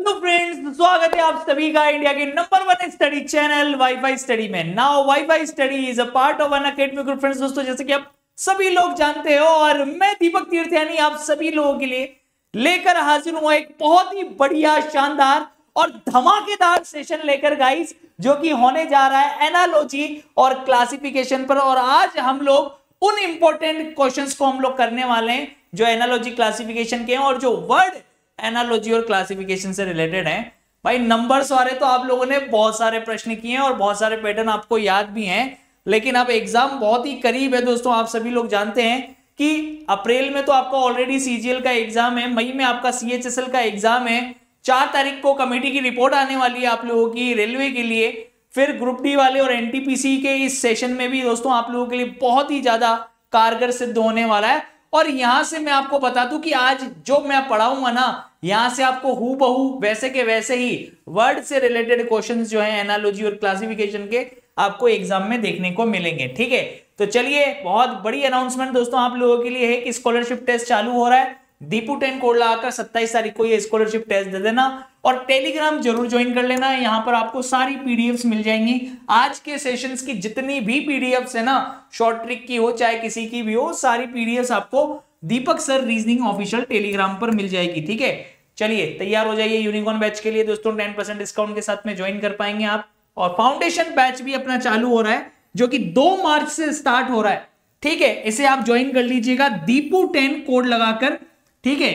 hello friends स्वागत है आप सभी का इंडिया के number one study channel WiFi study में now WiFi study is a part of Unacademy group friends दोस्तों जैसे कि आप सभी लोग जानते हो और मैं दीपक तीर्थ यानी आप सभी लोगों के लिए लेकर हाजिर हुआ एक बहुत ही बढ़िया शानदार और धमाकेदार सेशन लेकर गाइस जो कि होने जा रहा है एनालॉजी और क्लासिफिकेशन पर और आज हम लोग उन इंपॉर्टेंट क्वेश्चंस को हम लोग करने वाले हैं जो एनालॉजी क्लासिफिकेशन के हैं और जो वर्ड एनालॉजी और क्लासिफिकेशन से रिलेटेड है भाई नंबर्स वाले तो आप लोगों ने बहुत सारे प्रश्न किए हैं और बहुत सारे पैटर्न आपको याद भी हैं लेकिन अब एग्जाम बहुत ही करीब है दोस्तों आप सभी लोग जानते हैं कि अप्रैल में तो आपका ऑलरेडी सीजीएल का एग्जाम है मई में आपका सीएचएसएल का एग्जाम है चार तारीख को कमेटी की रिपोर्ट आने वाली है आप लोगों की रेलवे के लिए फिर ग्रुप डी वाले और एनटीपीसी के इस सेशन में भी दोस्तों आप लोगों के लिए बहुत ही ज्यादा कारगर सिद्ध होने वाला है और यहां से मैं आपको बता दू कि आज जो मैं पढ़ाऊंगा ना यहां से आपको हु बहू वैसे के वैसे ही वर्ड से रिलेटेड क्वेश्चन जो है एनालॉजी और क्लासिफिकेशन के आपको एग्जाम में देखने को मिलेंगे ठीक है तो चलिए बहुत बड़ी अनाउंसमेंट दोस्तों आप लोगों के लिए है कि स्कॉलरशिप टेस्ट चालू हो रहा है दीपू टेन कोडला आकर सत्ताईस तारीख को ये स्कॉलरशिप टेस्ट दे देना और टेलीग्राम जरूर ज्वाइन कर लेना है यहां पर आपको सारी पीडीएफ्स मिल जाएंगी आज के सेशंस की जितनी भी पीडीएफ्स है ना शॉर्ट ट्रिक की हो चाहे किसी की भी हो सारी पीडीएफ आपको Deepak sir reasoning official Telegram पर मिल जाएगी ठीक है चलिए तैयार हो जाइए यूनिकॉर्न बैच के लिए दोस्तों टेन परसेंट डिस्काउंट के साथ में ज्वाइन कर पाएंगे आप और फाउंडेशन बैच भी अपना चालू हो रहा है जो कि दो मार्च से स्टार्ट हो रहा है ठीक है इसे आप ज्वाइन कर लीजिएगा दीपू टेन कोड लगाकर ठीक है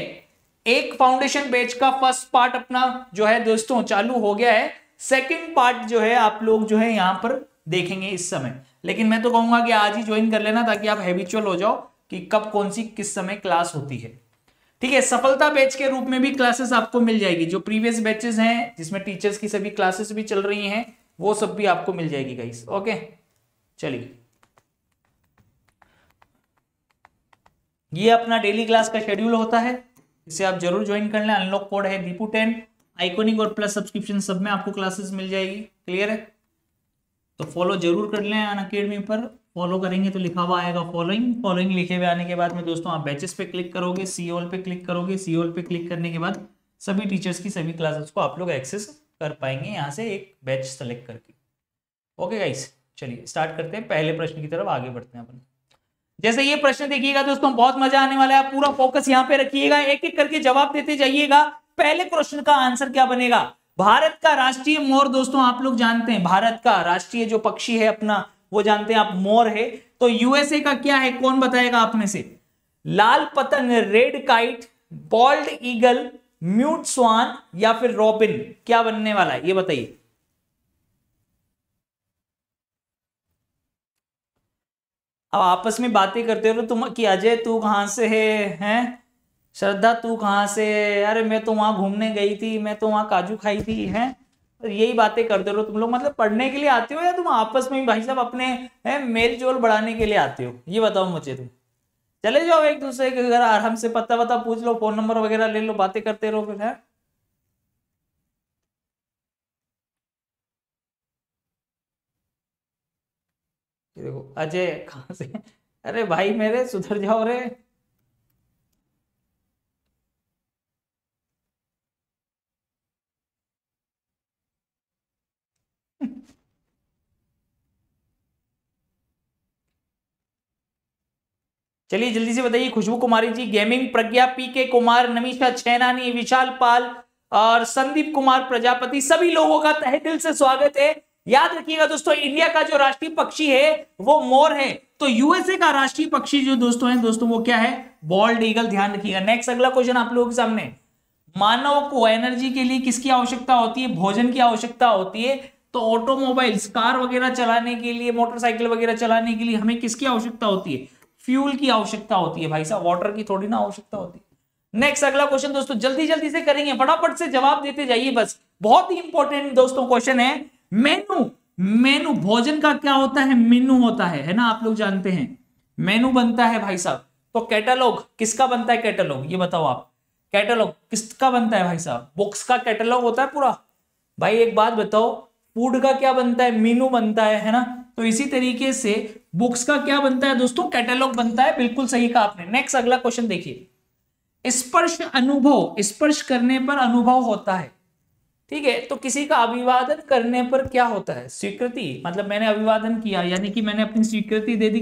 एक फाउंडेशन बैच का फर्स्ट पार्ट अपना जो है दोस्तों चालू हो गया है सेकंड पार्ट जो है आप लोग जो है यहाँ पर देखेंगे इस समय लेकिन मैं तो कहूंगा कि आज ही ज्वाइन कर लेना ताकि आप हैबिचुअल हो जाओ कि कब कौन सी किस समय क्लास होती है ठीक है सफलता बैच के रूप में भी क्लासेस आपको मिल जाएगी जो प्रीवियस बैचेस हैं जिसमें टीचर्स की सभी क्लासेस भी चल रही हैं वो सब भी आपको मिल जाएगी गाइस ओके चलिए ये अपना डेली क्लास का शेड्यूल होता है इसे आप जरूर ज्वाइन कर लें अनलॉक कोड है दीपू टेन आइकोनिक और प्लस सब्सक्रिप्शन सब में आपको क्लासेस मिल जाएगी क्लियर है तो फॉलो जरूर कर लें अन अकेडमी पर फॉलो करेंगे तो लिखा हुआ आएगा फॉलोइंग फॉलोइंग लिखे हुए आने के बाद में दोस्तों आप बैचेस पे क्लिक करोगे सी ऑल पे क्लिक करोगे सी ऑल पे क्लिक करने के बाद सभी टीचर्स की सभी क्लासेस को आप लोग एक्सेस कर पाएंगे यहाँ से एक बैच सेलेक्ट करके ओके गाइस चलिए स्टार्ट करते हैं पहले प्रश्न की तरफ आगे बढ़ते हैं अपन जैसे ये प्रश्न देखिएगा दोस्तों बहुत मजा आने वाला है पूरा फोकस यहाँ पे रखिएगा एक एक करके जवाब देते जाइएगा पहले प्रश्न का आंसर क्या बनेगा भारत का राष्ट्रीय मोर दोस्तों आप लोग जानते हैं भारत का राष्ट्रीय जो पक्षी है अपना वो जानते हैं आप मोर है तो यूएसए का क्या है कौन बताएगा आप में से लाल पतंग red kite bald eagle mute swan या फिर रॉबिन क्या बनने वाला है ये बताइए अब आपस में बातें करते हो तुम कि अजय तू कहाँ से है हैं श्रद्धा तू कहाँ से है अरे मैं तो वहाँ घूमने गई थी मैं तो वहाँ काजू खाई थी हैं तो यही बातें करते रहो तुम लोग मतलब पढ़ने के लिए आते हो या तुम आपस में भाई साहब अपने है मेल जोल बढ़ाने के लिए आते हो ये बताओ मुझे तुम चले जाओ एक दूसरे के घर आराम से पता वता पूछ लो फोन नंबर वगैरह ले लो बातें करते रहो फिर है देखो अजय कहा से अरे भाई मेरे सुधर जाओ रे चलिए जल्दी से बताइए खुशबू कुमारी जी गेमिंग प्रज्ञा पी के कुमार नमीशा छैनानी विशाल पाल और संदीप कुमार प्रजापति सभी लोगों का तहे दिल से स्वागत है याद रखिएगा दोस्तों इंडिया का जो राष्ट्रीय पक्षी है वो मोर है तो यूएसए का राष्ट्रीय पक्षी जो दोस्तों है दोस्तों वो क्या है बॉल्ड ईगल ध्यान रखिएगा नेक्स्ट अगला क्वेश्चन आप लोगों के सामने मानव को एनर्जी के लिए किसकी आवश्यकता होती है भोजन की आवश्यकता होती है तो ऑटोमोबाइल्स कार वगैरह चलाने के लिए मोटरसाइकिल वगैरह चलाने के लिए हमें किसकी आवश्यकता होती है फ्यूल की आवश्यकता होती है भाई साहब वाटर की थोड़ी ना आवश्यकता होती है नेक्स्ट अगला क्वेश्चन दोस्तों जल्दी जल्दी से करेंगे फटाफट से जवाब देते जाइए बस बहुत ही इंपॉर्टेंट दोस्तों क्वेश्चन है मेनू मेनू भोजन का क्या होता है मेनू होता है है ना आप लोग जानते हैं मेनू बनता है भाई साहब तो कैटलॉग किसका बनता है कैटलॉग ये बताओ आप कैटलॉग किसका बनता है भाई साहब बुक्स का कैटलॉग होता है पूरा भाई एक बात बताओ फूड का क्या बनता है मीनू बनता है है ना तो इसी तरीके से बुक्स का क्या बनता है दोस्तों कैटलॉग बनता है बिल्कुल सही कहा आपने नेक्स्ट अगला क्वेश्चन देखिए स्पर्श अनुभव स्पर्श करने पर अनुभव होता है ठीक है तो किसी का अभिवादन करने पर क्या होता है स्वीकृति मतलब मैंने अभिवादन किया यानी कि मैंने अपनी स्वीकृति दे दी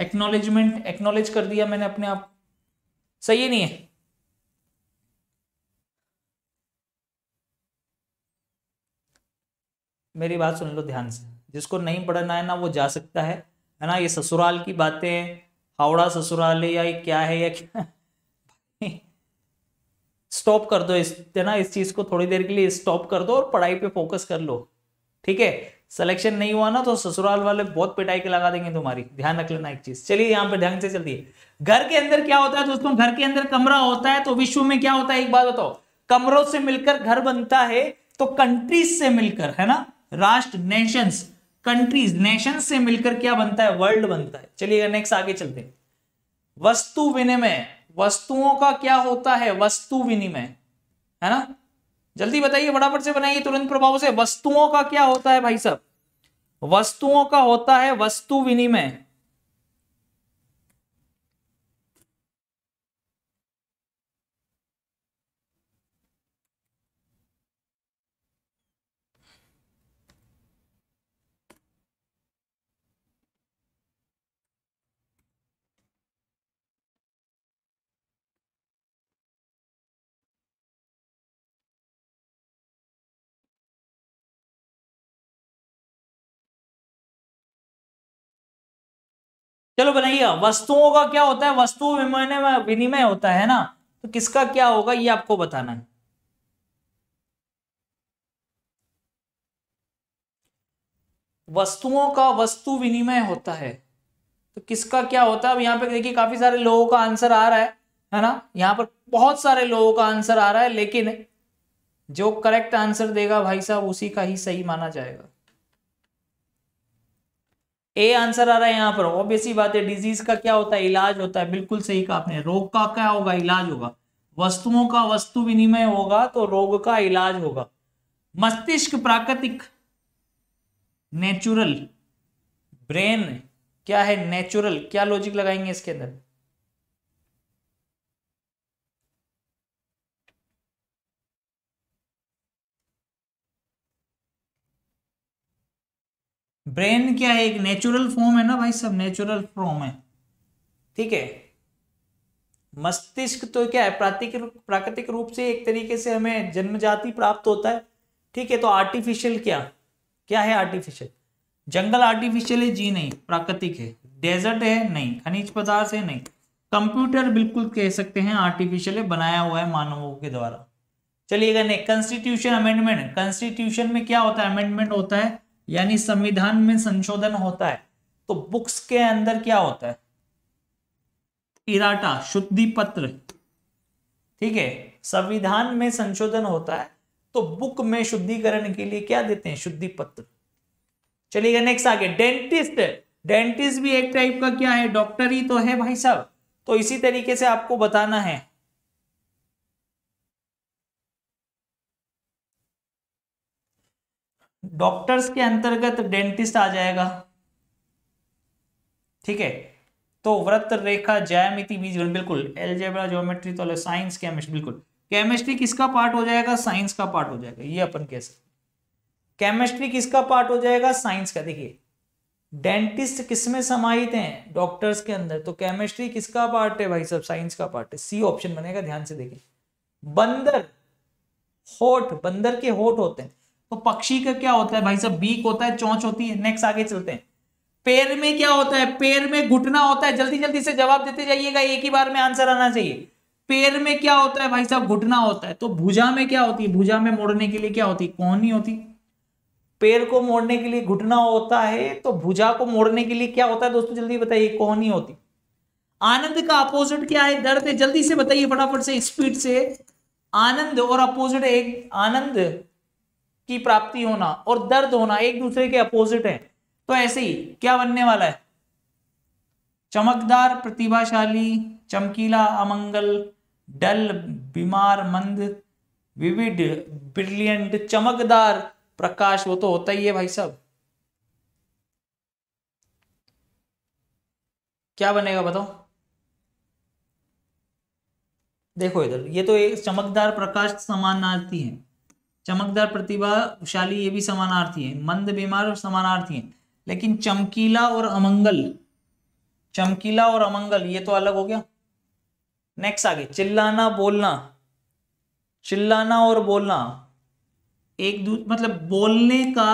एक्नोलेजमेंट एक्नोलेज कर दिया मैंने अपने आप सही नहीं है मेरी बात सुन लो ध्यान से जिसको नहीं पढ़ना है ना वो जा सकता है है ना ये ससुराल की बातें हावड़ा ससुराल है या ये क्या है या क्या स्टॉप कर दो इस ना इस चीज को थोड़ी देर के लिए स्टॉप कर दो और पढ़ाई पे फोकस कर लो ठीक है सिलेक्शन नहीं हुआ ना तो ससुराल वाले बहुत पिटाई के लगा देंगे तुम्हारी ध्यान रख लेना एक चीज चलिए यहाँ पे ध्यान से चलिए घर के अंदर क्या होता है दोस्तों घर के अंदर कमरा होता है तो विश्व में क्या होता है एक बात बताओ कमरों से मिलकर घर बनता है तो कंट्रीज से मिलकर है ना राष्ट्र नेशंस कंट्रीज नेशन से मिलकर क्या बनता है वर्ल्ड बनता है चलिए नेक्स्ट आगे चलते वस्तु विनिमय वस्तुओं का क्या होता है वस्तु विनिमय है ना जल्दी बताइए फटाफट से बनाइए तुरंत प्रभाव से वस्तुओं का क्या होता है भाई साहब वस्तुओं का होता है वस्तु विनिमय चलो बनाइए वस्तुओं का क्या होता है वस्तु विनिमय होता है ना तो किसका क्या होगा ये आपको बताना है वस्तुओं का वस्तु विनिमय होता है तो किसका क्या होता है अब यहाँ पे देखिए काफी सारे लोगों का आंसर आ रहा है है ना यहाँ पर बहुत सारे लोगों का आंसर आ रहा है लेकिन जो करेक्ट आंसर देगा भाई साहब उसी का ही सही माना जाएगा ए आंसर आ रहा है यहाँ पर ऑब्वियसली बात है डिजीज का क्या होता है इलाज होता है बिल्कुल सही कहा आपने रोग का क्या होगा इलाज होगा वस्तुओं का वस्तु विनिमय होगा तो रोग का इलाज होगा मस्तिष्क प्राकृतिक नेचुरल ब्रेन क्या है नेचुरल क्या लॉजिक लगाएंगे इसके अंदर ब्रेन क्या है एक नेचुरल फॉर्म है ना भाई सब नेचुरल फॉर्म है ठीक है मस्तिष्क तो क्या है प्राकृतिक प्राकृतिक रूप से एक तरीके से हमें जन्मजाति प्राप्त होता है ठीक है तो आर्टिफिशियल क्या क्या है आर्टिफिशियल जंगल आर्टिफिशियल है जी नहीं प्राकृतिक है डेजर्ट है नहीं खनिज पदार्थ है नहीं कंप्यूटर बिल्कुल कह सकते हैं आर्टिफिशियल है बनाया हुआ है मानवों के द्वारा चलिएगा नहीं कंस्टिट्यूशन अमेंडमेंट कंस्टिट्यूशन में क्या होता है अमेंडमेंट होता है यानी संविधान में संशोधन होता है तो बुक्स के अंदर क्या होता है इराटा शुद्धि पत्र ठीक है संविधान में संशोधन होता है तो बुक में शुद्धिकरण के लिए क्या देते हैं शुद्धि पत्र चलिएगा नेक्स्ट आगे डेंटिस्ट डेंटिस्ट भी एक टाइप का क्या है डॉक्टर ही तो है भाई साहब तो इसी तरीके से आपको बताना है डॉक्टर्स के अंतर्गत डेंटिस्ट आ जाएगा ठीक है तो व्रत रेखा जयमिति बीज बिल्कुल एल्जेब्रा ज्योमेट्री तो साइंस केमिस्ट्री बिल्कुल केमिस्ट्री किसका पार्ट हो जाएगा साइंस का पार्ट हो जाएगा ये अपन कह सकते केमिस्ट्री किसका पार्ट हो जाएगा साइंस का देखिए डेंटिस्ट किसमें समाहित हैं डॉक्टर्स के अंदर तो केमिस्ट्री किसका पार्ट है भाई सब साइंस का पार्ट है सी ऑप्शन बनेगा ध्यान से देखिए बंदर होठ बंदर के होठ होते हैं तो पक्षी का क्या होता है भाई साहब बीक होता है चौंच होती है नेक्स्ट आगे चलते हैं पैर में क्या होता है पैर में घुटना होता है जल्दी जल्दी से जवाब देते जाइएगा एक ही बार में आंसर आना चाहिए पैर में क्या होता है भाई साहब घुटना होता है तो भुजा में क्या होती है भुजा में मोड़ने के लिए क्या होती है कौन नहीं होती पैर को मोड़ने के लिए घुटना होता है तो भुजा को मोड़ने के लिए क्या होता है दोस्तों जल्दी बताइए कौन कोहनी होती आनंद का अपोजिट क्या है दर्द है जल्दी से बताइए फटाफट से स्पीड से आनंद और अपोजिट एक आनंद की प्राप्ति होना और दर्द होना एक दूसरे के अपोजिट है तो ऐसे ही क्या बनने वाला है चमकदार प्रतिभाशाली चमकीला अमंगल डल बीमार मंद विविड ब्रिलियंट चमकदार प्रकाश वो तो होता ही है भाई साहब क्या बनेगा बताओ देखो इधर ये तो एक चमकदार प्रकाश समानार्थी है चमकदार प्रतिभाशाली ये भी समानार्थी है मंद बीमार और समानार्थी है लेकिन चमकीला और अमंगल चमकीला और अमंगल ये तो अलग हो गया नेक्स्ट आगे चिल्लाना बोलना चिल्लाना और बोलना एक दू मतलब बोलने का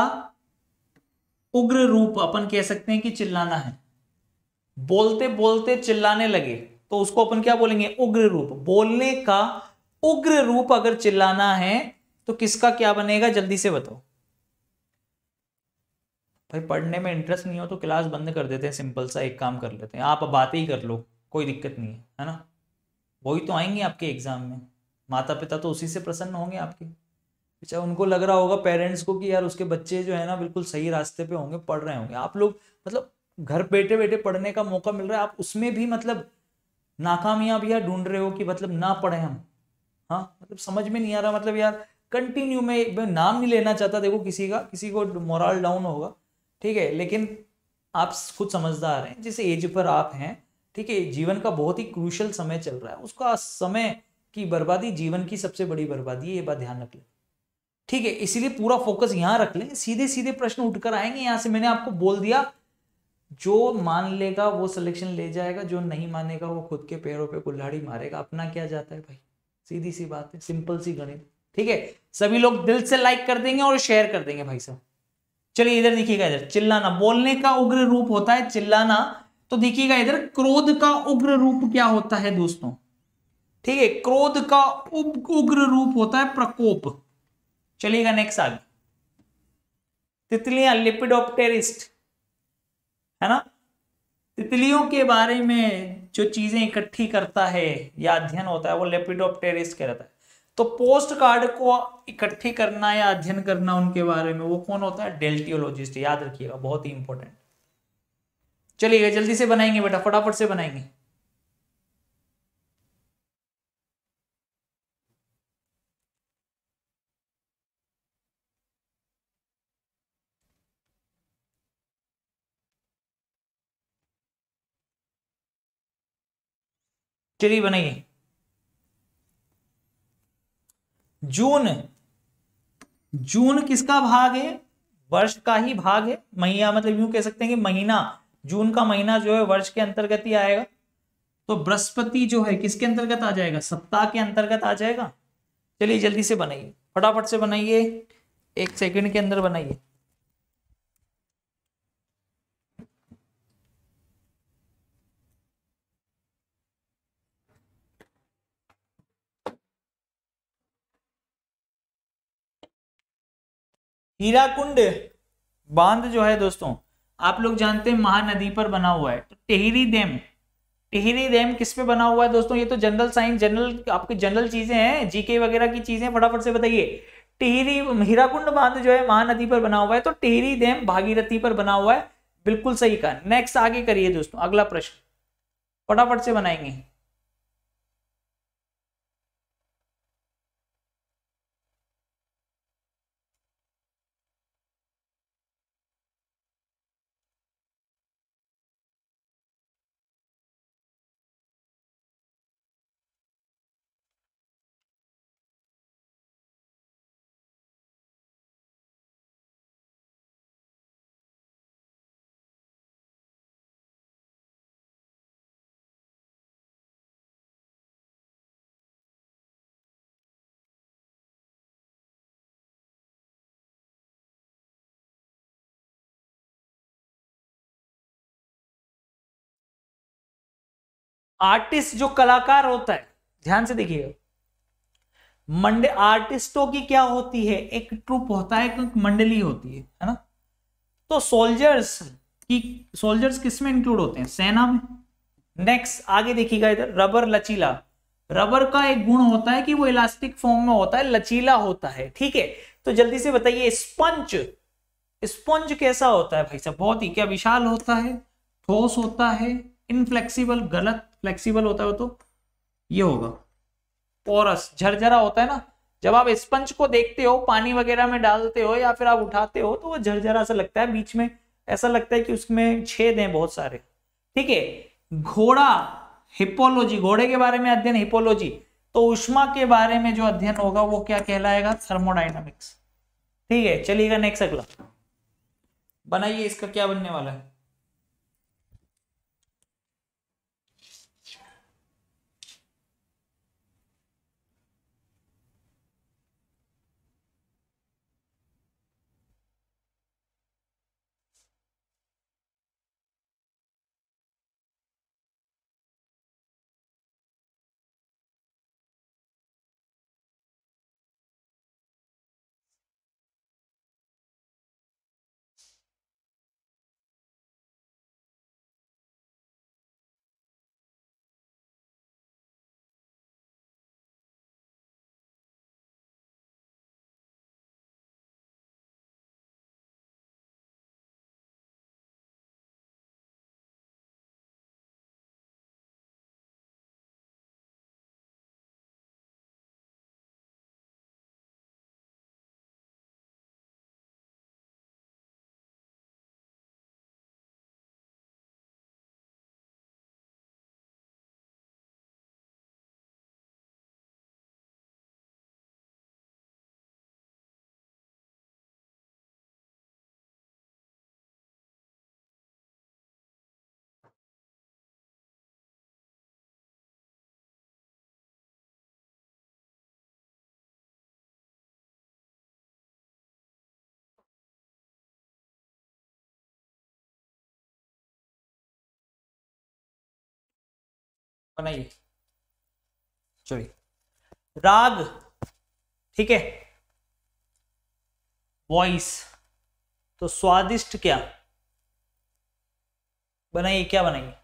उग्र रूप अपन कह सकते हैं कि चिल्लाना है बोलते बोलते चिल्लाने लगे तो उसको अपन क्या बोलेंगे उग्र रूप बोलने का उग्र रूप अगर चिल्लाना है तो किसका क्या बनेगा जल्दी से बताओ भाई पढ़ने में इंटरेस्ट नहीं हो तो क्लास बंद कर देते हैं सिंपल सा एक काम कर लेते हैं आप बातें ही कर लो कोई दिक्कत नहीं है है ना वही तो आएंगे आपके एग्जाम में माता पिता तो उसी से प्रसन्न होंगे आपके अच्छा उनको लग रहा होगा पेरेंट्स को कि यार उसके बच्चे जो है ना बिल्कुल सही रास्ते पे होंगे पढ़ रहे होंगे आप लोग मतलब घर बैठे बैठे पढ़ने का मौका मिल रहा है आप उसमें भी मतलब नाकामयाबियाँ ढूंढ रहे हो कि मतलब ना पढ़े हम हाँ मतलब समझ में नहीं आ रहा मतलब यार कंटिन्यू में मैं नाम नहीं लेना चाहता देखो किसी का किसी को मोरल डाउन होगा ठीक है लेकिन आप खुद समझदार हैं जिस एज पर आप हैं ठीक है जीवन का बहुत ही क्रूशल समय चल रहा है उसका समय की बर्बादी जीवन की सबसे बड़ी बर्बादी है ये बात ध्यान रख लें ठीक है इसीलिए पूरा फोकस यहाँ रख लें सीधे सीधे प्रश्न उठकर आएंगे यहाँ से मैंने आपको बोल दिया जो मान लेगा वो सिलेक्शन ले जाएगा जो नहीं मानेगा वो खुद के पैरों पे कुल्हाड़ी मारेगा अपना क्या जाता है भाई सीधी सी बात है सिंपल सी गणित ठीक है सभी लोग दिल से लाइक कर देंगे और शेयर कर देंगे भाई साहब चलिए इधर देखिएगा इधर चिल्लाना बोलने का उग्र रूप होता है चिल्लाना तो देखिएगा इधर क्रोध का उग्र रूप क्या होता है दोस्तों ठीक है क्रोध का उग्र रूप होता है प्रकोप चलिएगा नेक्स्ट आगे तितलियां लिपिडोप्टेरिस्ट है ना तितलियों के बारे में जो चीजें इकट्ठी करता है या अध्ययन होता है वो लिपिडोप्टेरिस्ट कहता है तो पोस्ट कार्ड को इकट्ठी करना या अध्ययन करना उनके बारे में वो कौन होता है डेल्टियोलॉजिस्ट याद रखिएगा बहुत ही इंपॉर्टेंट चलिए जल्दी से बनाएंगे बेटा फटाफट से बनाएंगे चलिए बनाइए जून जून किसका भाग है वर्ष का ही भाग है महीना मतलब यूं कह सकते हैं कि महीना जून का महीना जो है वर्ष के अंतर्गत ही आएगा तो बृहस्पति जो है किसके अंतर्गत आ जाएगा सप्ताह के अंतर्गत आ जाएगा चलिए जल्दी से बनाइए फटाफट से बनाइए एक सेकंड के अंदर बनाइए हीराकुंड बांध जो है दोस्तों आप लोग जानते हैं महानदी पर बना हुआ है तो टेहरी डैम टिहरी डैम किस पे बना हुआ है दोस्तों ये तो जनरल साइंस जनरल आपके जनरल चीजें हैं जीके वगैरह की चीजें फटाफट से बताइए टिहरी हीराकुंड बांध जो है महानदी पर बना हुआ है तो टिहरी डैम भागीरथी पर बना हुआ है बिल्कुल सही कहा नेक्स्ट आगे करिए दोस्तों अगला प्रश्न फटाफट से बनाएंगे आर्टिस्ट जो कलाकार होता है ध्यान से देखिएगा मंडे आर्टिस्टों की क्या होती है एक ट्रुप होता है एक मंडली होती है है ना तो सोल्जर्स की सोल्जर्स किस में इंक्लूड होते हैं सेना में नेक्स्ट आगे देखिएगा इधर रबर लचीला रबर का एक गुण होता है कि वो इलास्टिक फॉर्म में होता है लचीला होता है ठीक है तो जल्दी से बताइए स्पंज स्पंज कैसा होता है भाई साहब बहुत ही क्या विशाल होता है ठोस होता है इनफ्लेक्सीबल गलत फ्लेक्सिबल होता है तो ये होगा पोरस झरझरा होता है ना जब आप स्पंज को देखते हो पानी वगैरह में डालते हो या फिर आप उठाते हो तो वो झरझरा सा लगता है बीच में ऐसा लगता है कि उसमें छेद हैं बहुत सारे ठीक है घोड़ा हिपोलॉजी घोड़े के बारे में अध्ययन हिपोलॉजी तो उष्मा के बारे में जो अध्ययन होगा वो क्या कहलाएगा थर्मोडाइनमिक्स ठीक है चलिएगा नेक्स्ट अगला बनाइए इसका क्या बनने वाला है बनाइए चलिए राग ठीक है वॉइस तो स्वादिष्ट क्या बनाइए क्या बनाइए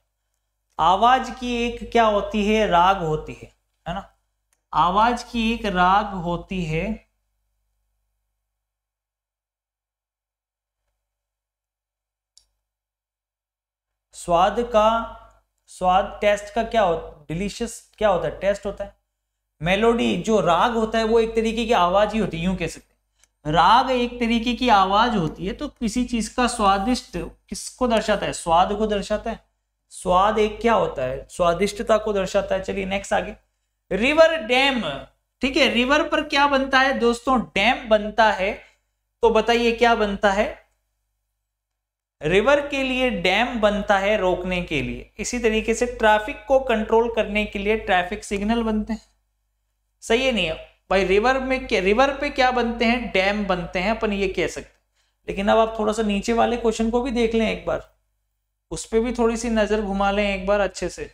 आवाज की एक क्या होती है राग होती है है ना आवाज की एक राग होती है स्वाद का स्वाद टेस्ट का क्या होता डिलीशियस क्या होता है टेस्ट होता है मेलोडी जो राग होता है वो एक तरीके की आवाज ही होती है यूं कह सकते हैं राग एक तरीके की आवाज होती है तो किसी चीज का स्वादिष्ट किसको दर्शाता है स्वाद को दर्शाता है स्वाद एक क्या होता है स्वादिष्टता को दर्शाता है चलिए नेक्स्ट आगे रिवर डैम ठीक है रिवर पर क्या बनता है दोस्तों डैम बनता है तो बताइए क्या बनता है रिवर के लिए डैम बनता है रोकने के लिए इसी तरीके से ट्रैफिक को कंट्रोल करने के लिए ट्रैफिक सिग्नल बनते हैं सही है नहीं है भाई रिवर में क्या रिवर पे क्या बनते हैं डैम बनते हैं अपन ये कह सकते हैं लेकिन अब आप थोड़ा सा नीचे वाले क्वेश्चन को भी देख लें एक बार उस पर भी थोड़ी सी नजर घुमा लें एक बार अच्छे से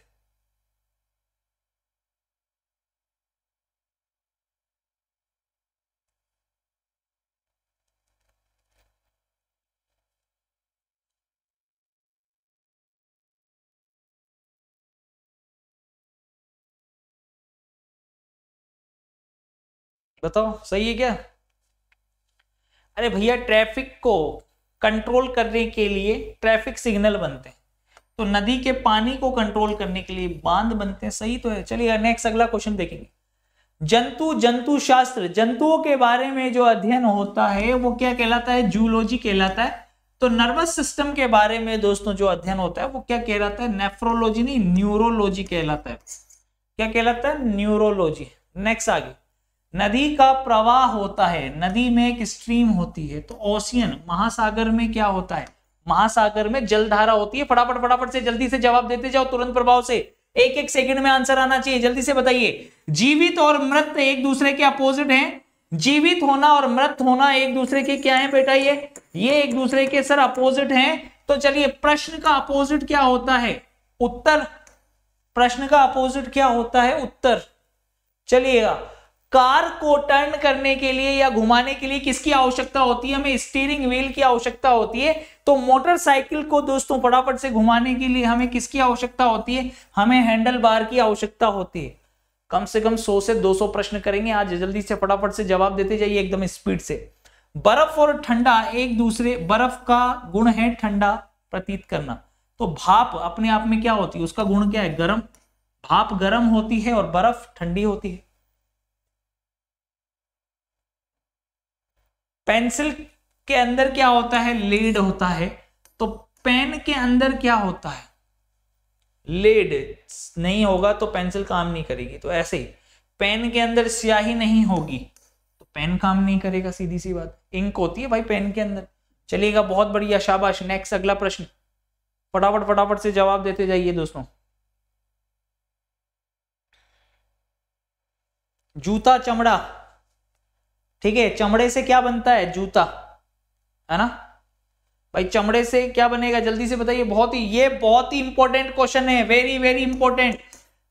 बताओ सही है क्या अरे भैया ट्रैफिक को कंट्रोल करने के लिए ट्रैफिक सिग्नल बनते हैं तो नदी के पानी को कंट्रोल करने के लिए बांध बनते हैं सही तो है चलिए नेक्स्ट अगला क्वेश्चन देखेंगे जंतु जंतु शास्त्र जंतुओं के बारे में जो अध्ययन होता है वो क्या कहलाता है जूलॉजी कहलाता है तो नर्वस सिस्टम के बारे में दोस्तों जो अध्ययन होता है वो क्या कहलाता है नेफ्रोलॉजी नहीं न्यूरोलॉजी कहलाता है क्या कहलाता है न्यूरोलॉजी नेक्स्ट आगे नदी का प्रवाह होता है नदी में एक स्ट्रीम होती है तो ओशियन महासागर में क्या होता है महासागर में जलधारा होती है फटाफट फटाफट से जल्दी से जवाब देते जाओ तुरंत प्रभाव से एक एक सेकंड में आंसर आना चाहिए जल्दी से बताइए जीवित और मृत एक दूसरे के अपोजिट हैं जीवित होना और मृत होना एक दूसरे के क्या है बेटा ये ये एक दूसरे के सर अपोजिट हैं तो चलिए प्रश्न का अपोजिट क्या होता है उत्तर प्रश्न का अपोजिट क्या होता है उत्तर चलिएगा कार को टर्न करने के लिए या घुमाने के लिए किसकी आवश्यकता होती है हमें स्टीयरिंग व्हील की आवश्यकता होती है तो मोटरसाइकिल को दोस्तों फटाफट से घुमाने के लिए हमें किसकी आवश्यकता होती है हमें हैंडल बार की आवश्यकता होती है कम से कम 100 से 200 प्रश्न करेंगे आज जल्दी से फटाफट से जवाब देते जाइए एकदम स्पीड से बर्फ और ठंडा एक दूसरे बर्फ का गुण है ठंडा प्रतीत करना तो भाप अपने आप में क्या होती है उसका गुण क्या है गर्म भाप गर्म होती है और बर्फ ठंडी होती है पेंसिल के अंदर क्या होता है लेड होता है तो पेन के अंदर क्या होता है लेड नहीं होगा तो पेंसिल काम नहीं करेगी तो ऐसे ही पेन के अंदर स्याही नहीं होगी तो पेन काम नहीं करेगा सीधी सी बात इंक होती है भाई पेन के अंदर चलिएगा बहुत बढ़िया शाबाश नेक्स्ट अगला प्रश्न फटाफट फटाफट से जवाब देते जाइए दोस्तों जूता चमड़ा ठीक है चमड़े से क्या बनता है जूता है ना भाई चमड़े से क्या बनेगा जल्दी से बताइए बहुत ही ये बहुत ही इंपॉर्टेंट क्वेश्चन है वेरी वेरी इंपॉर्टेंट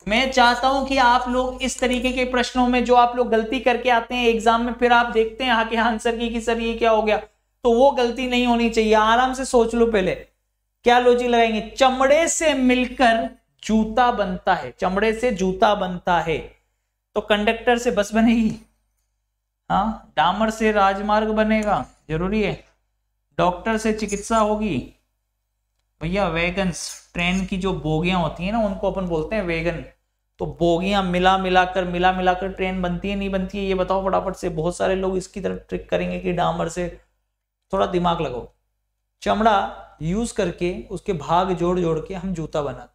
मैं चाहता हूं कि आप लोग इस तरीके के प्रश्नों में जो आप लोग गलती करके आते हैं एग्जाम में फिर आप देखते हैं आके आंसर की कि सर ये क्या हो गया तो वो गलती नहीं होनी चाहिए आराम से सोच लो पहले क्या लोजी लगाएंगे चमड़े से मिलकर जूता बनता है चमड़े से जूता बनता है तो कंडक्टर से बस बनेगी हाँ डामर से राजमार्ग बनेगा जरूरी है डॉक्टर से चिकित्सा होगी भैया वैगन्स ट्रेन की जो बोगियां होती हैं ना उनको अपन बोलते हैं वैगन तो बोगियां मिला मिलाकर मिला मिलाकर मिला ट्रेन बनती है नहीं बनती है ये बताओ फटाफट से बहुत सारे लोग इसकी तरफ ट्रिक करेंगे कि डामर से थोड़ा दिमाग लगाओ चमड़ा यूज करके उसके भाग जोड़ जोड़ के हम जूता बनाते हैं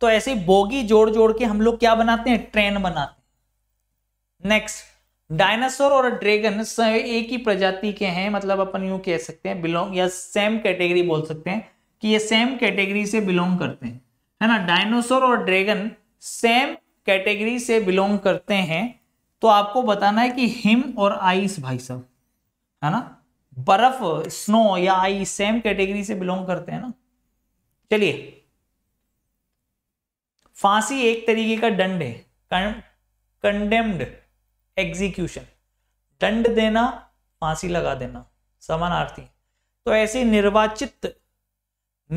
तो ऐसे बोगी जोड़ जोड़ के हम लोग क्या बनाते हैं ट्रेन बनाते हैं नेक्स्ट डायनासोर और ड्रैगन एक ही प्रजाति के हैं मतलब अपन यूं कह सकते हैं बिलोंग या सेम कैटेगरी बोल सकते हैं कि ये सेम कैटेगरी से बिलोंग करते हैं है ना डायनासोर और ड्रैगन सेम कैटेगरी से बिलोंग करते हैं तो आपको बताना है कि हिम और आइस भाई साहब है ना बर्फ स्नो या आइस सेम कैटेगरी से बिलोंग करते हैं ना चलिए फांसी एक तरीके का दंड है कंडेम्ड एग्जीक्यूशन दंड देना फांसी लगा देना समानार्थी तो ऐसे निर्वाचित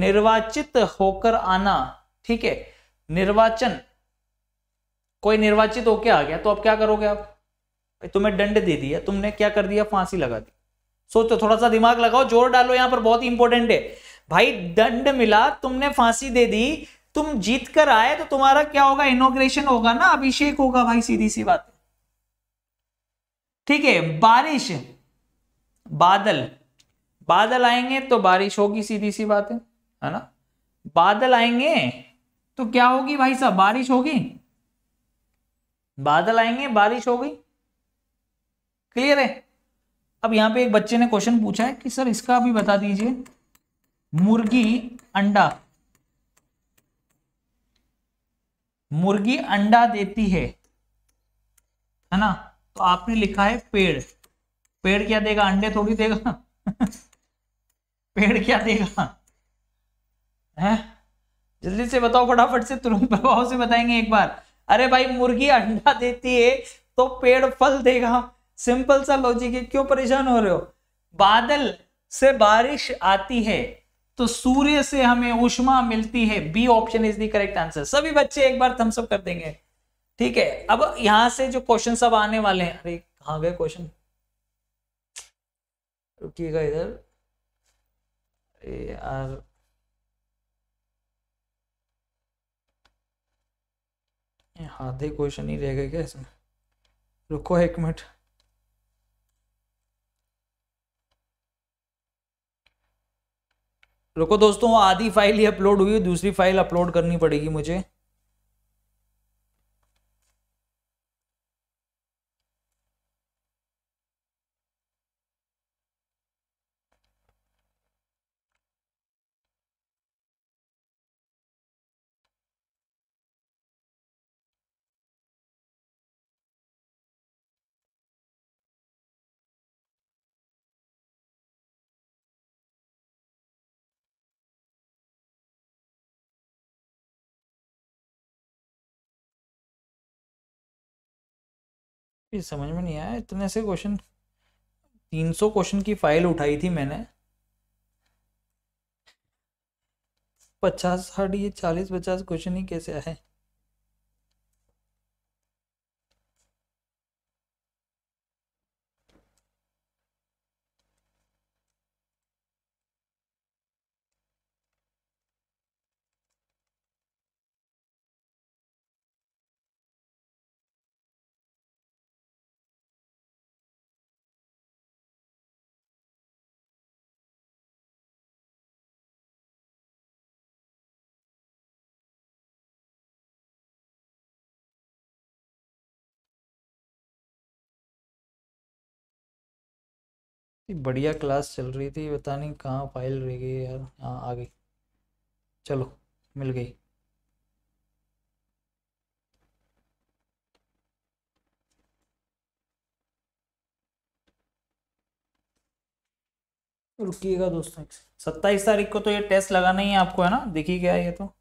निर्वाचित होकर आना ठीक है निर्वाचन कोई निर्वाचित होके आ गया तो अब क्या करोगे आप तुम्हें दंड दे दिया तुमने क्या कर दिया फांसी लगा दी सोचो थोड़ा सा दिमाग लगाओ जोर डालो यहां पर बहुत ही इंपॉर्टेंट है भाई दंड मिला तुमने फांसी दे दी तुम जीत कर आए तो तुम्हारा क्या होगा इनोग्रेशन होगा ना अभिषेक होगा भाई सीधी सी बात ठीक है बारिश बादल बादल आएंगे तो बारिश होगी सीधी सी बात है है ना बादल आएंगे तो क्या होगी भाई साहब बारिश होगी बादल आएंगे बारिश होगी क्लियर है अब यहां पे एक बच्चे ने क्वेश्चन पूछा है कि सर इसका भी बता दीजिए मुर्गी अंडा मुर्गी अंडा देती है है ना तो आपने लिखा है पेड़ पेड़ क्या देगा अंडे थोड़ी देगा पेड़ क्या देगा है जल्दी से बताओ फटाफट से तुरंत प्रभाव से बताएंगे एक बार अरे भाई मुर्गी अंडा देती है तो पेड़ फल देगा सिंपल सा लॉजिक है क्यों परेशान हो रहे हो बादल से बारिश आती है तो सूर्य से हमें उष्मा मिलती है B option is the correct answer सभी बच्चे एक बार थम्सअप कर देंगे ठीक है अब यहां से जो क्वेश्चन सब आने वाले हैं अरे कहाँ गए क्वेश्चन रुकिएगा इधर अरे यार आधे क्वेश्चन ही रह गए क्या इसमें रुको एक मिनट रुको दोस्तों आधी फाइल ही अपलोड हुई दूसरी फाइल अपलोड करनी पड़ेगी मुझे ये समझ में नहीं आया इतने से क्वेश्चन तीन सौ क्वेश्चन की फाइल उठाई थी मैंने पचास साठ ये चालीस पचास क्वेश्चन ही कैसे आए बढ़िया क्लास चल रही थी पता नहीं कहाँ फाइल रह गई यार हाँ आ गई चलो मिल गई रुकिएगा दोस्तों सत्ताईस तारीख को तो ये टेस्ट लगाना ही है आपको है ना देखिए क्या है ये तो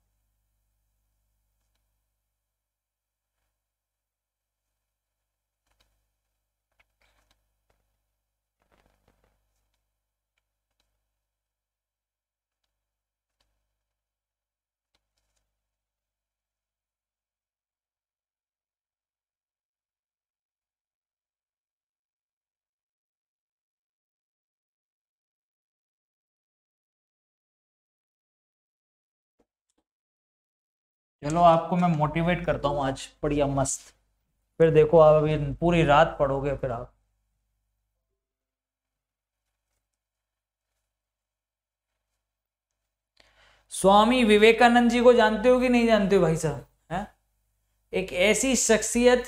चलो आपको मैं मोटिवेट करता हूँ आज बढ़िया मस्त फिर देखो आप अभी पूरी रात पढ़ोगे फिर आप स्वामी विवेकानंद जी को जानते हो कि नहीं जानते हो भाई साहब है एक ऐसी शख्सियत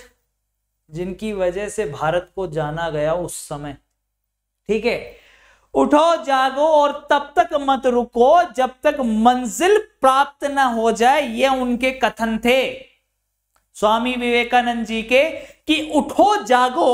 जिनकी वजह से भारत को जाना गया उस समय ठीक है उठो जागो और तब तक मत रुको जब तक मंजिल प्राप्त न हो जाए ये उनके कथन थे स्वामी विवेकानंद जी के कि उठो जागो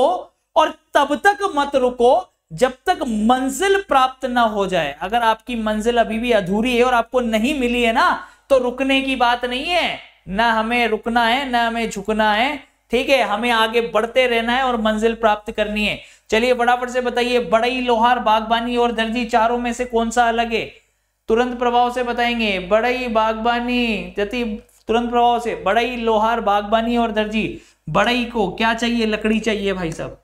और तब तक मत रुको जब तक मंजिल प्राप्त ना हो जाए अगर आपकी मंजिल अभी भी अधूरी है और आपको नहीं मिली है ना तो रुकने की बात नहीं है ना हमें रुकना है ना हमें झुकना है ठीक है हमें आगे बढ़ते रहना है और मंजिल प्राप्त करनी है चलिए फटाफट से बताइए बड़ई लोहार बागबानी और दर्जी चारों में से कौन सा अलग है तुरंत प्रभाव से बताएंगे बड़ई बागबानी जति तुरंत प्रभाव से बड़ई लोहार बागबानी और दर्जी बड़ई को क्या चाहिए लकड़ी चाहिए भाई साहब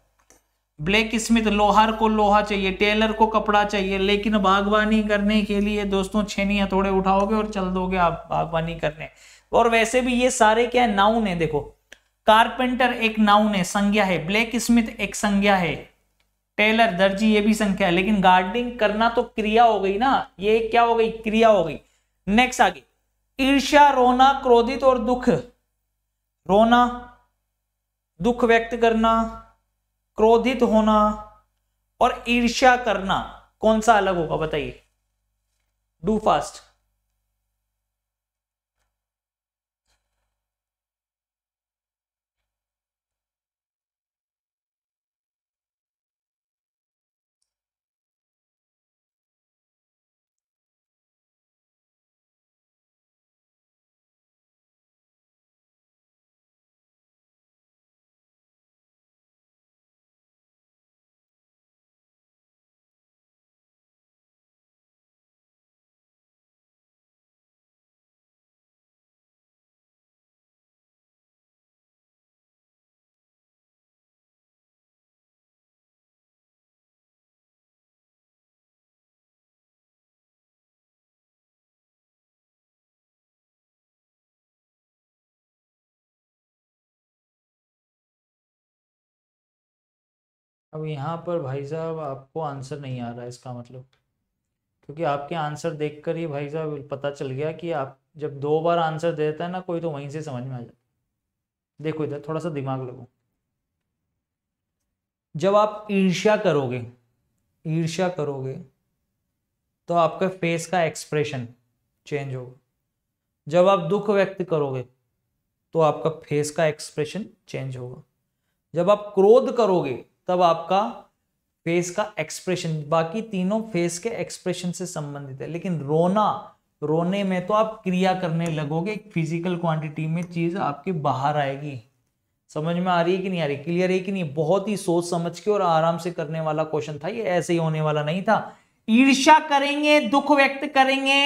ब्लैक स्मिथ लोहार को लोहा चाहिए टेलर को कपड़ा चाहिए लेकिन बागवानी करने के लिए दोस्तों छेनी थोड़े उठाओगे और चल दोगे आप बागवानी करने और वैसे भी ये सारे क्या नाउन है देखो कारपेंटर एक नाउन है संज्ञा है ब्लैक स्मिथ एक संज्ञा है टेलर दर्जी ये भी संख्या है लेकिन गार्डनिंग करना तो क्रिया हो गई ना ये क्या हो गई क्रिया हो गई नेक्स्ट आगे ईर्ष्या रोना क्रोधित और दुख रोना दुख व्यक्त करना क्रोधित होना और ईर्ष्या करना कौन सा अलग होगा बताइए डू फास्ट अब यहाँ पर भाई साहब आपको आंसर नहीं आ रहा है इसका मतलब क्योंकि आपके आंसर देखकर ही भाई साहब पता चल गया कि आप जब दो बार आंसर देता है ना कोई तो वहीं से समझ में आ जाता देखो इधर थोड़ा सा दिमाग लगो जब आप ईर्ष्या करोगे ईर्ष्या करोगे तो आपका फेस का एक्सप्रेशन चेंज होगा जब आप दुख व्यक्त करोगे तो आपका फेस का एक्सप्रेशन चेंज होगा जब आप क्रोध करोगे तब आपका फेस का एक्सप्रेशन बाकी तीनों फेस के एक्सप्रेशन से संबंधित है लेकिन रोना रोने में तो आप क्रिया करने लगोगे एक फिजिकल क्वांटिटी में चीज़ आपकी बाहर आएगी समझ में आ रही है कि नहीं आ रही क्लियर है कि नहीं बहुत ही सोच समझ के और आराम से करने वाला क्वेश्चन था ये ऐसे ही होने वाला नहीं था ईर्ष्या करेंगे दुख व्यक्त करेंगे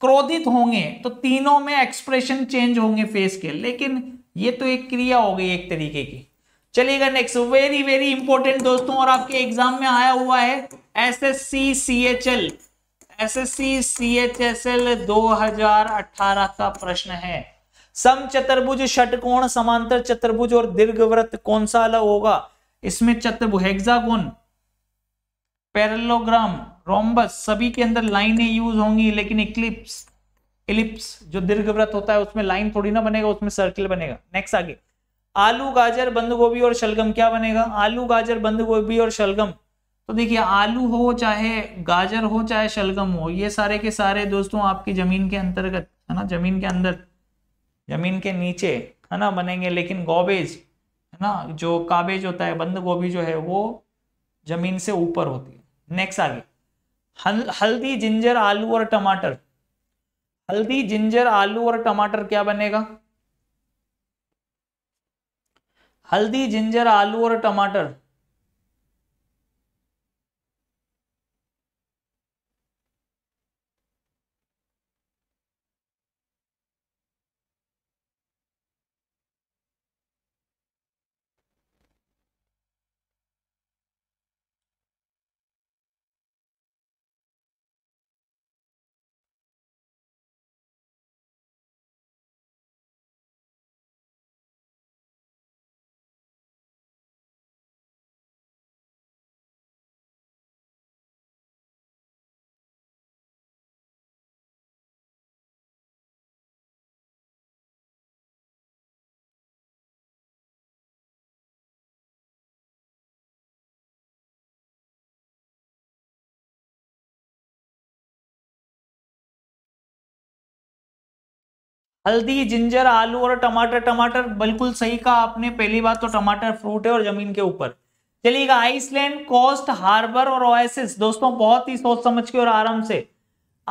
क्रोधित होंगे तो तीनों में एक्सप्रेशन चेंज होंगे फेस के लेकिन ये तो एक क्रिया हो गई एक तरीके की चलिएगा नेक्स्ट वेरी वेरी इंपॉर्टेंट दोस्तों और आपके एग्जाम में आया हुआ है S S C C H L S S C C H S L दो हजार अठारह का प्रश्न है सम चतुर्भुज षटकोण समांतर चतुर्भुज और दीर्घवृत्त कौन सा अलग होगा इसमें चतुर्भुज हेक्सागोन पैरेलोग्राम रोम्बस सभी के अंदर लाइनें यूज होंगी लेकिन इक्लिप्स इलिप्स जो दीर्घवृत्त होता है उसमें लाइन थोड़ी ना बनेगा उसमें सर्किल बनेगा नेक्स्ट आगे आलू गाजर बंद गोभी और शलगम क्या बनेगा आलू गाजर बंद गोभी और शलगम तो देखिए आलू हो चाहे गाजर हो चाहे शलगम हो ये सारे के सारे दोस्तों आपकी जमीन के अंतर्गत है ना जमीन के अंदर जमीन के नीचे है ना बनेंगे लेकिन गोबेज है ना जो काबेज होता है बंद गोभी जो है वो जमीन से ऊपर होती है नेक्स्ट आगे हल हल्दी जिंजर आलू और टमाटर हल्दी जिंजर आलू और टमाटर क्या बनेगा हल्दी जिंजर आलू और टमाटर हल्दी जिंजर आलू और टमाटर टमाटर बिल्कुल सही कहा आपने पहली बात तो टमाटर फ्रूट है और जमीन के ऊपर चलिएगा आइसलैंड कोस्ट हार्बर और ओएसिस दोस्तों बहुत ही सोच समझ के और आराम से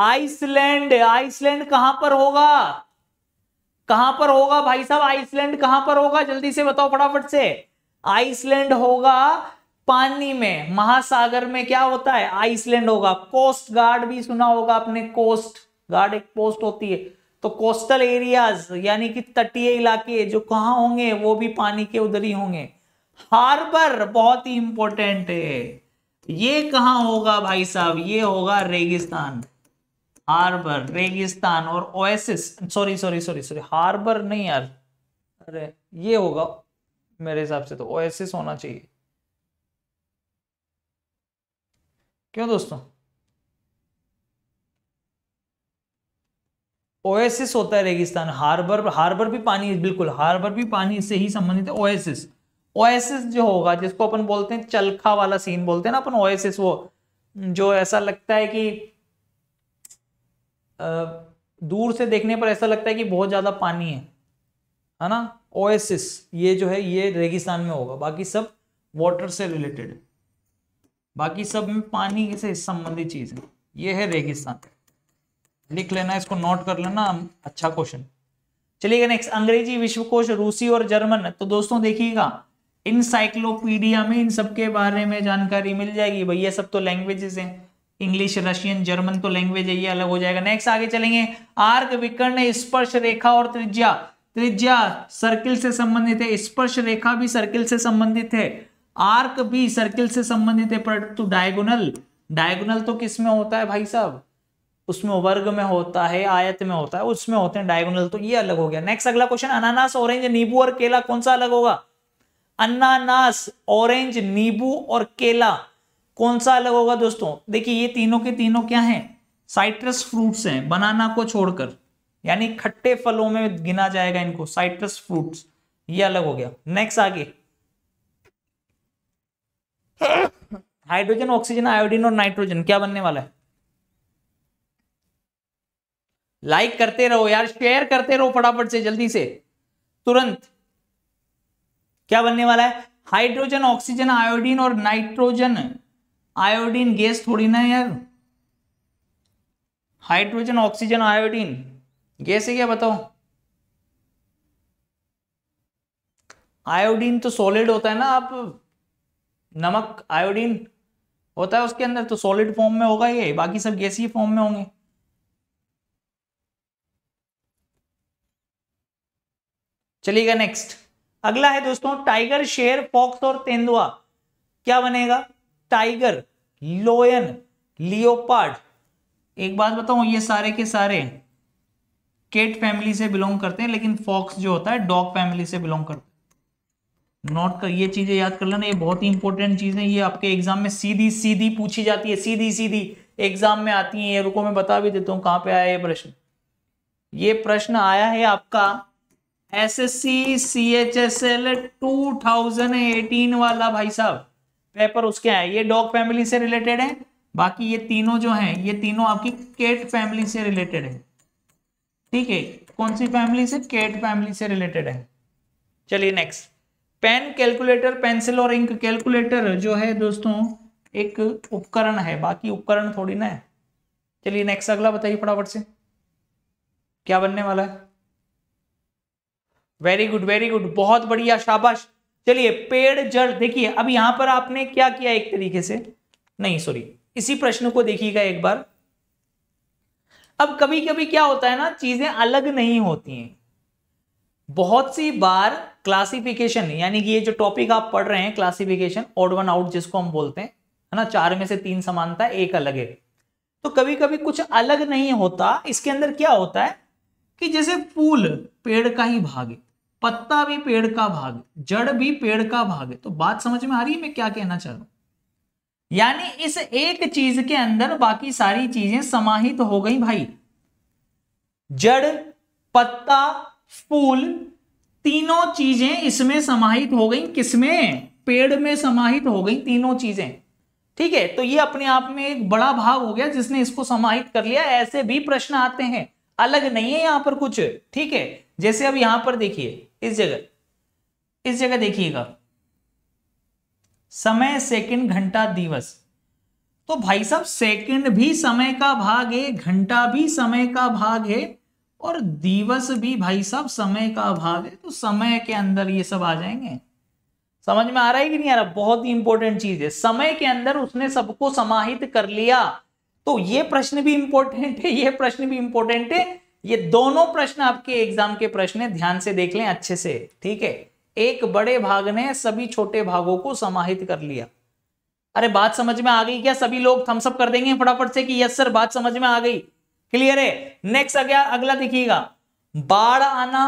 आइसलैंड आइसलैंड कहां पर होगा कहां पर होगा भाई साहब आइसलैंड कहां पर होगा जल्दी से बताओ फटाफट से आइसलैंड होगा पानी में महासागर में क्या होता है आइसलैंड होगा कोस्ट गार्ड भी सुना होगा आपने कोस्ट गार्ड एक पोस्ट होती है तो कोस्टल एरियाज यानी कि तटीय इलाके जो कहाँ होंगे वो भी पानी के उधर ही होंगे हार्बर बहुत ही इंपॉर्टेंट है ये कहाँ होगा भाई साहब ये होगा रेगिस्तान हार्बर रेगिस्तान और oasis sorry sorry sorry sorry harbour नहीं यार अरे ये होगा मेरे हिसाब से तो ओएसिस होना चाहिए क्यों दोस्तों ओएसिस होता है रेगिस्तान हार्बर हार्बर भी पानी बिल्कुल हार्बर भी पानी से ही संबंधित है ओएसिस ओएसिस जो होगा जिसको अपन बोलते हैं चलखा वाला सीन बोलते हैं ना अपन ओएसिस वो जो ऐसा लगता है कि दूर से देखने पर ऐसा लगता है कि बहुत ज़्यादा पानी है है ना ओएसिस ये जो है ये रेगिस्तान में होगा बाकी सब वाटर से रिलेटेड बाकी सब में पानी से संबंधित चीज़ है ये है रेगिस्तान लिख लेना इसको नोट कर लेना अच्छा क्वेश्चन चलिएगा नेक्स्ट अंग्रेजी विश्वकोश रूसी और जर्मन तो दोस्तों देखिएगा इन साइक्लोपीडिया में इन सब के बारे में जानकारी मिल जाएगी भैया सब तो लैंग्वेजेस हैं इंग्लिश रशियन जर्मन तो लैंग्वेज है ये अलग हो जाएगा नेक्स्ट आगे चलेंगे आर्क विकर्ण स्पर्श रेखा और त्रिज्या त्रिज्या सर्किल से संबंधित है स्पर्श रेखा भी सर्किल से संबंधित है आर्क भी सर्किल से संबंधित है परंतु डायगोनल डायगोनल तो किसमें होता है भाई साहब उसमें वर्ग में होता है आयत में होता है उसमें होते हैं डायगोनल तो ये अलग हो गया नेक्स्ट अगला क्वेश्चन अनानास ऑरेंज नींबू और केला कौन सा अलग होगा अनानास ऑरेंज नींबू और केला कौन सा अलग होगा दोस्तों देखिए ये तीनों के तीनों क्या हैं साइट्रस फ्रूट्स हैं बनाना को छोड़कर यानी खट्टे फलों में गिना जाएगा इनको साइट्रस फ्रूट्स ये अलग हो गया नेक्स्ट आगे हाइड्रोजन ऑक्सीजन आयोडीन और नाइट्रोजन क्या बनने वाला है लाइक करते रहो यार शेयर करते रहो फटाफट से जल्दी से तुरंत क्या बनने वाला है हाइड्रोजन ऑक्सीजन आयोडीन और नाइट्रोजन आयोडीन गैस थोड़ी ना यार हाइड्रोजन ऑक्सीजन आयोडीन गैस है क्या बताओ आयोडीन तो सॉलिड होता है ना आप नमक आयोडीन होता है उसके अंदर तो सॉलिड फॉर्म में होगा ये बाकी सब गैसी फॉर्म में होंगे चलिएगा नेक्स्ट अगला है दोस्तों टाइगर शेर फॉक्स और तेंदुआ क्या बनेगा टाइगर लोयन लियोपार्ड एक बात बताऊं ये सारे के सारे केट फैमिली से बिलोंग करते हैं लेकिन फॉक्स जो होता है डॉग फैमिली से बिलोंग करते हैं नोट कर ये चीजें याद कर लेना ये बहुत ही इंपॉर्टेंट चीज है ये आपके एग्जाम में सीधी सीधी पूछी जाती है सीधी सीधी एग्जाम में आती है ये रुको मैं बता भी देता हूँ कहां पे आया ये प्रश्न ये प्रश्न आया है आपका S S C C H S L two thousand eighteen वाला भाई साहब पेपर उसके आए ये डॉग फैमिली से रिलेटेड है बाकी ये तीनों जो हैं ये तीनों आपकी केट फैमिली से रिलेटेड है ठीक है कौन सी फैमिली से केट फैमिली से रिलेटेड है चलिए नेक्स्ट पेन कैलकुलेटर पेंसिल और इंक कैलकुलेटर जो है दोस्तों एक उपकरण है बाकी उपकरण थोड़ी ना है चलिए नेक्स्ट अगला बताइए फटाफट से क्या बनने वाला है वेरी गुड वेरी गुड बहुत बढ़िया शाबाश चलिए पेड़ जड़ देखिए अब यहां पर आपने क्या किया एक तरीके से नहीं सॉरी इसी प्रश्न को देखिएगा एक बार अब कभी कभी क्या होता है ना चीजें अलग नहीं होती हैं बहुत सी बार क्लासिफिकेशन यानी कि ये जो टॉपिक आप पढ़ रहे हैं क्लासिफिकेशन ऑड वन आउट जिसको हम बोलते हैं है ना चार में से तीन समानता एक अलग है तो कभी कभी कुछ अलग नहीं होता इसके अंदर क्या होता है कि जैसे फूल पेड़ का ही भाग है पत्ता भी पेड़ का भाग जड़ भी पेड़ का भाग है तो बात समझ में आ रही है मैं क्या कहना चाह रहा हूं यानी इस एक चीज के अंदर बाकी सारी चीजें समाहित तो हो गई भाई जड़ पत्ता फूल तीनों चीजें इसमें समाहित हो गई किसमें पेड़ में समाहित हो गई तीनों चीजें ठीक है तो ये अपने आप में एक बड़ा भाग हो गया जिसने इसको समाहित कर लिया ऐसे भी प्रश्न आते हैं अलग नहीं है यहां पर कुछ ठीक है जैसे अब यहां पर देखिए इस जगह इस जगह देखिएगा समय सेकंड घंटा दिवस तो भाई साहब सेकंड भी समय का भाग है घंटा भी समय का भाग है और दिवस भी भाई साहब समय का भाग है तो समय के अंदर ये सब आ जाएंगे समझ में आ रहा है कि नहीं आ रहा बहुत ही इंपॉर्टेंट चीज है समय के अंदर उसने सबको समाहित कर लिया तो ये प्रश्न भी इंपॉर्टेंट है ये प्रश्न भी इंपॉर्टेंट है ये दोनों प्रश्न आपके एग्जाम के प्रश्न है ध्यान से देख लें अच्छे से ठीक है एक बड़े भाग ने सभी छोटे भागों को समाहित कर लिया अरे बात समझ में आ गई क्या सभी लोग थम्सअप कर देंगे फटाफट से कि यस सर बात समझ में आ गई क्लियर है नेक्स्ट आ गया अगला देखिएगा बाढ़ आना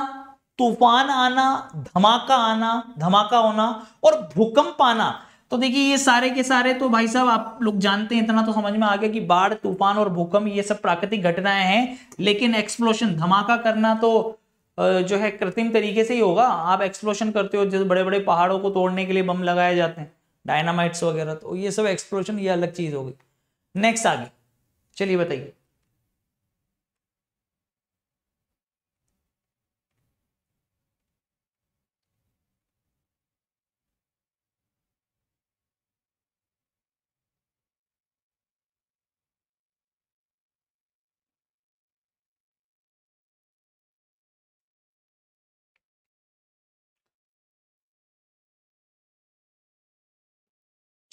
तूफान आना धमाका आना धमाका होना और भूकंप आना तो देखिए ये सारे के सारे तो भाई साहब आप लोग जानते हैं इतना तो समझ में आ गया कि बाढ़ तूफान और भूकंप ये सब प्राकृतिक घटनाएं हैं लेकिन एक्सप्लोशन धमाका करना तो जो है कृत्रिम तरीके से ही होगा आप एक्सप्लोशन करते हो जैसे बड़े बड़े पहाड़ों को तोड़ने के लिए बम लगाए जाते हैं डायनामाइट्स वगैरह तो ये सब एक्सप्लोशन ये अलग चीज होगी नेक्स्ट आगे चलिए बताइए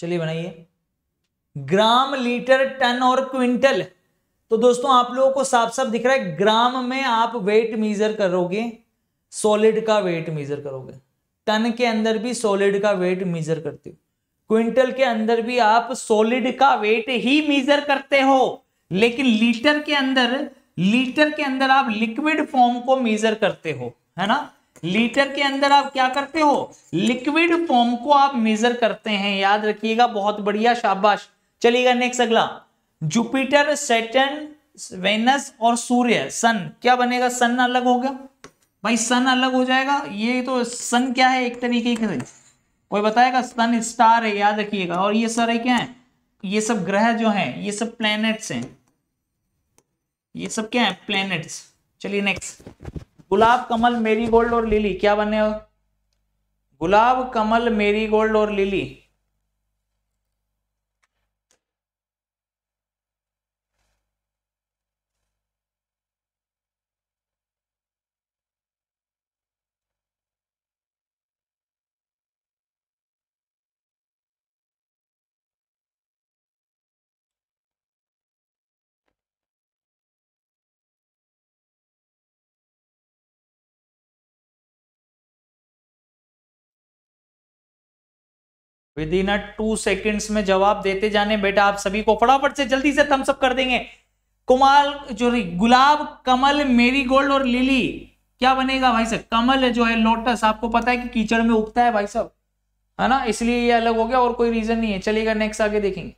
चलिए बनाइए ग्राम लीटर टन और क्विंटल तो दोस्तों आप लोगों को साफ साफ दिख रहा है ग्राम में आप वेट मीजर करोगे सॉलिड का वेट मीजर करोगे टन के अंदर भी सॉलिड का वेट मीजर करते हो क्विंटल के अंदर भी आप सॉलिड का वेट ही मीजर करते हो लेकिन लीटर के अंदर लीटर के अंदर आप लिक्विड फॉर्म को मेजर करते हो है ना लीटर के अंदर आप क्या करते हो लिक्विड फॉर्म को आप मेजर करते हैं याद रखिएगा बहुत बढ़िया शाबाश चलिएगा नेक्स्ट अगला जुपिटर सेटन वेनस और सूर्य सन क्या बनेगा सन अलग हो गया भाई सन अलग हो जाएगा ये तो सन क्या है एक तरीके से कोई बताएगा सन स्टार है याद रखिएगा और ये सारे क्या है ये सब ग्रह जो हैं ये सब प्लैनेट्स हैं ये सब क्या है प्लैनेट्स चलिए नेक्स्ट गुलाब कमल मेरी गोल्ड और लिली क्या बने हो गुलाब कमल मेरी गोल्ड और lily within a two seconds में जवाब देते जाने बेटा आप सभी को फटाफट से जल्दी से थम्सअप कर देंगे कुमाल जो गुलाब कमल मेरी गोल्ड और लिली क्या बनेगा भाई साहब कमल जो है लोटस आपको पता है कि कीचड़ में उगता है भाई साहब है ना इसलिए ये अलग हो गया और कोई रीजन नहीं है चलेगा नेक्स्ट आगे देखेंगे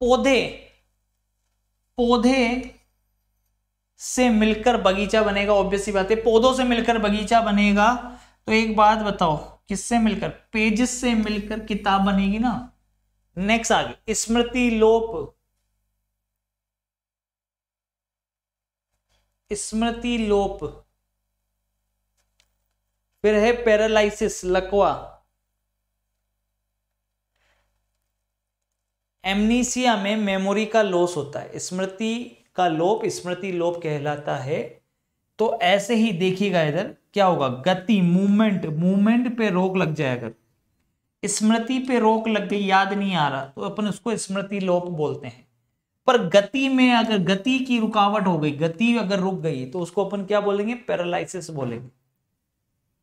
पौधे पौधे से मिलकर बगीचा बनेगा ऑब्वियस सी बात है पौधों से मिलकर बगीचा बनेगा तो एक बात बताओ किससे मिलकर पेजिस से मिलकर किताब बनेगी ना नेक्स्ट आगे स्मृति लोप स्मृति लोप फिर है पैरालिसिस लकवा एमनीसिया में मेमोरी का लॉस होता है स्मृति का लोप स्मृति लोप कहलाता है तो ऐसे ही देखिएगा इधर क्या होगा गति मूवमेंट मूवमेंट पे रोक लग जाए अगर स्मृति पे रोक लग गई याद नहीं आ रहा तो अपन उसको स्मृति लोप बोलते हैं पर गति में अगर गति की रुकावट हो गई गति अगर रुक गई तो उसको अपन क्या बोलेंगे पैरालिसिस बोलेंगे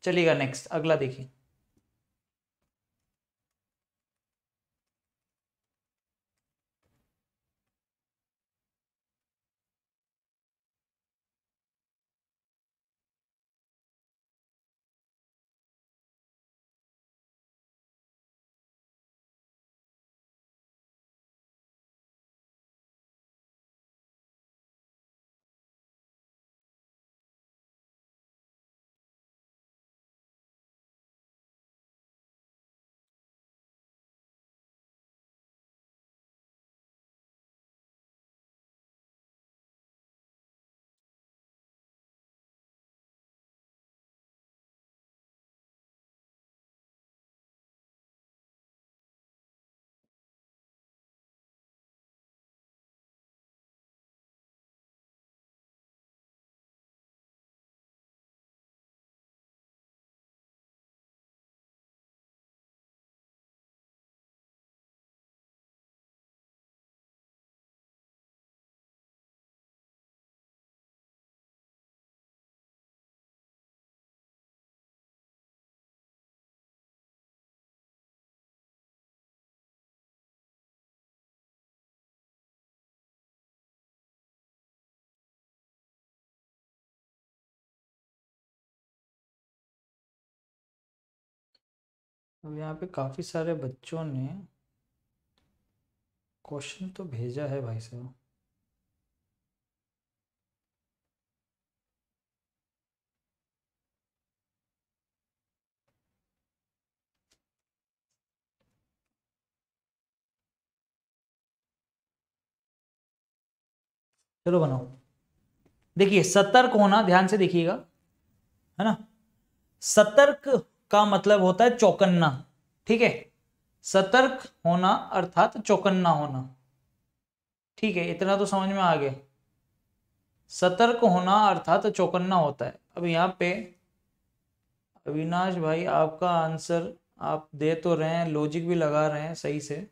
चलिएगा नेक्स्ट अगला देखिए अब यहाँ पे काफ़ी सारे बच्चों ने क्वेश्चन तो भेजा है भाई साहब चलो बनाओ देखिए सतर्क होना ध्यान से देखिएगा है ना सतर्क का मतलब होता है चौकन्ना ठीक है सतर्क होना अर्थात चौकन्ना होना ठीक है इतना तो समझ में आ गया सतर्क होना अर्थात चौकन्ना होता है अब यहाँ पे अविनाश भाई आपका आंसर आप दे तो रहे हैं लॉजिक भी लगा रहे हैं सही से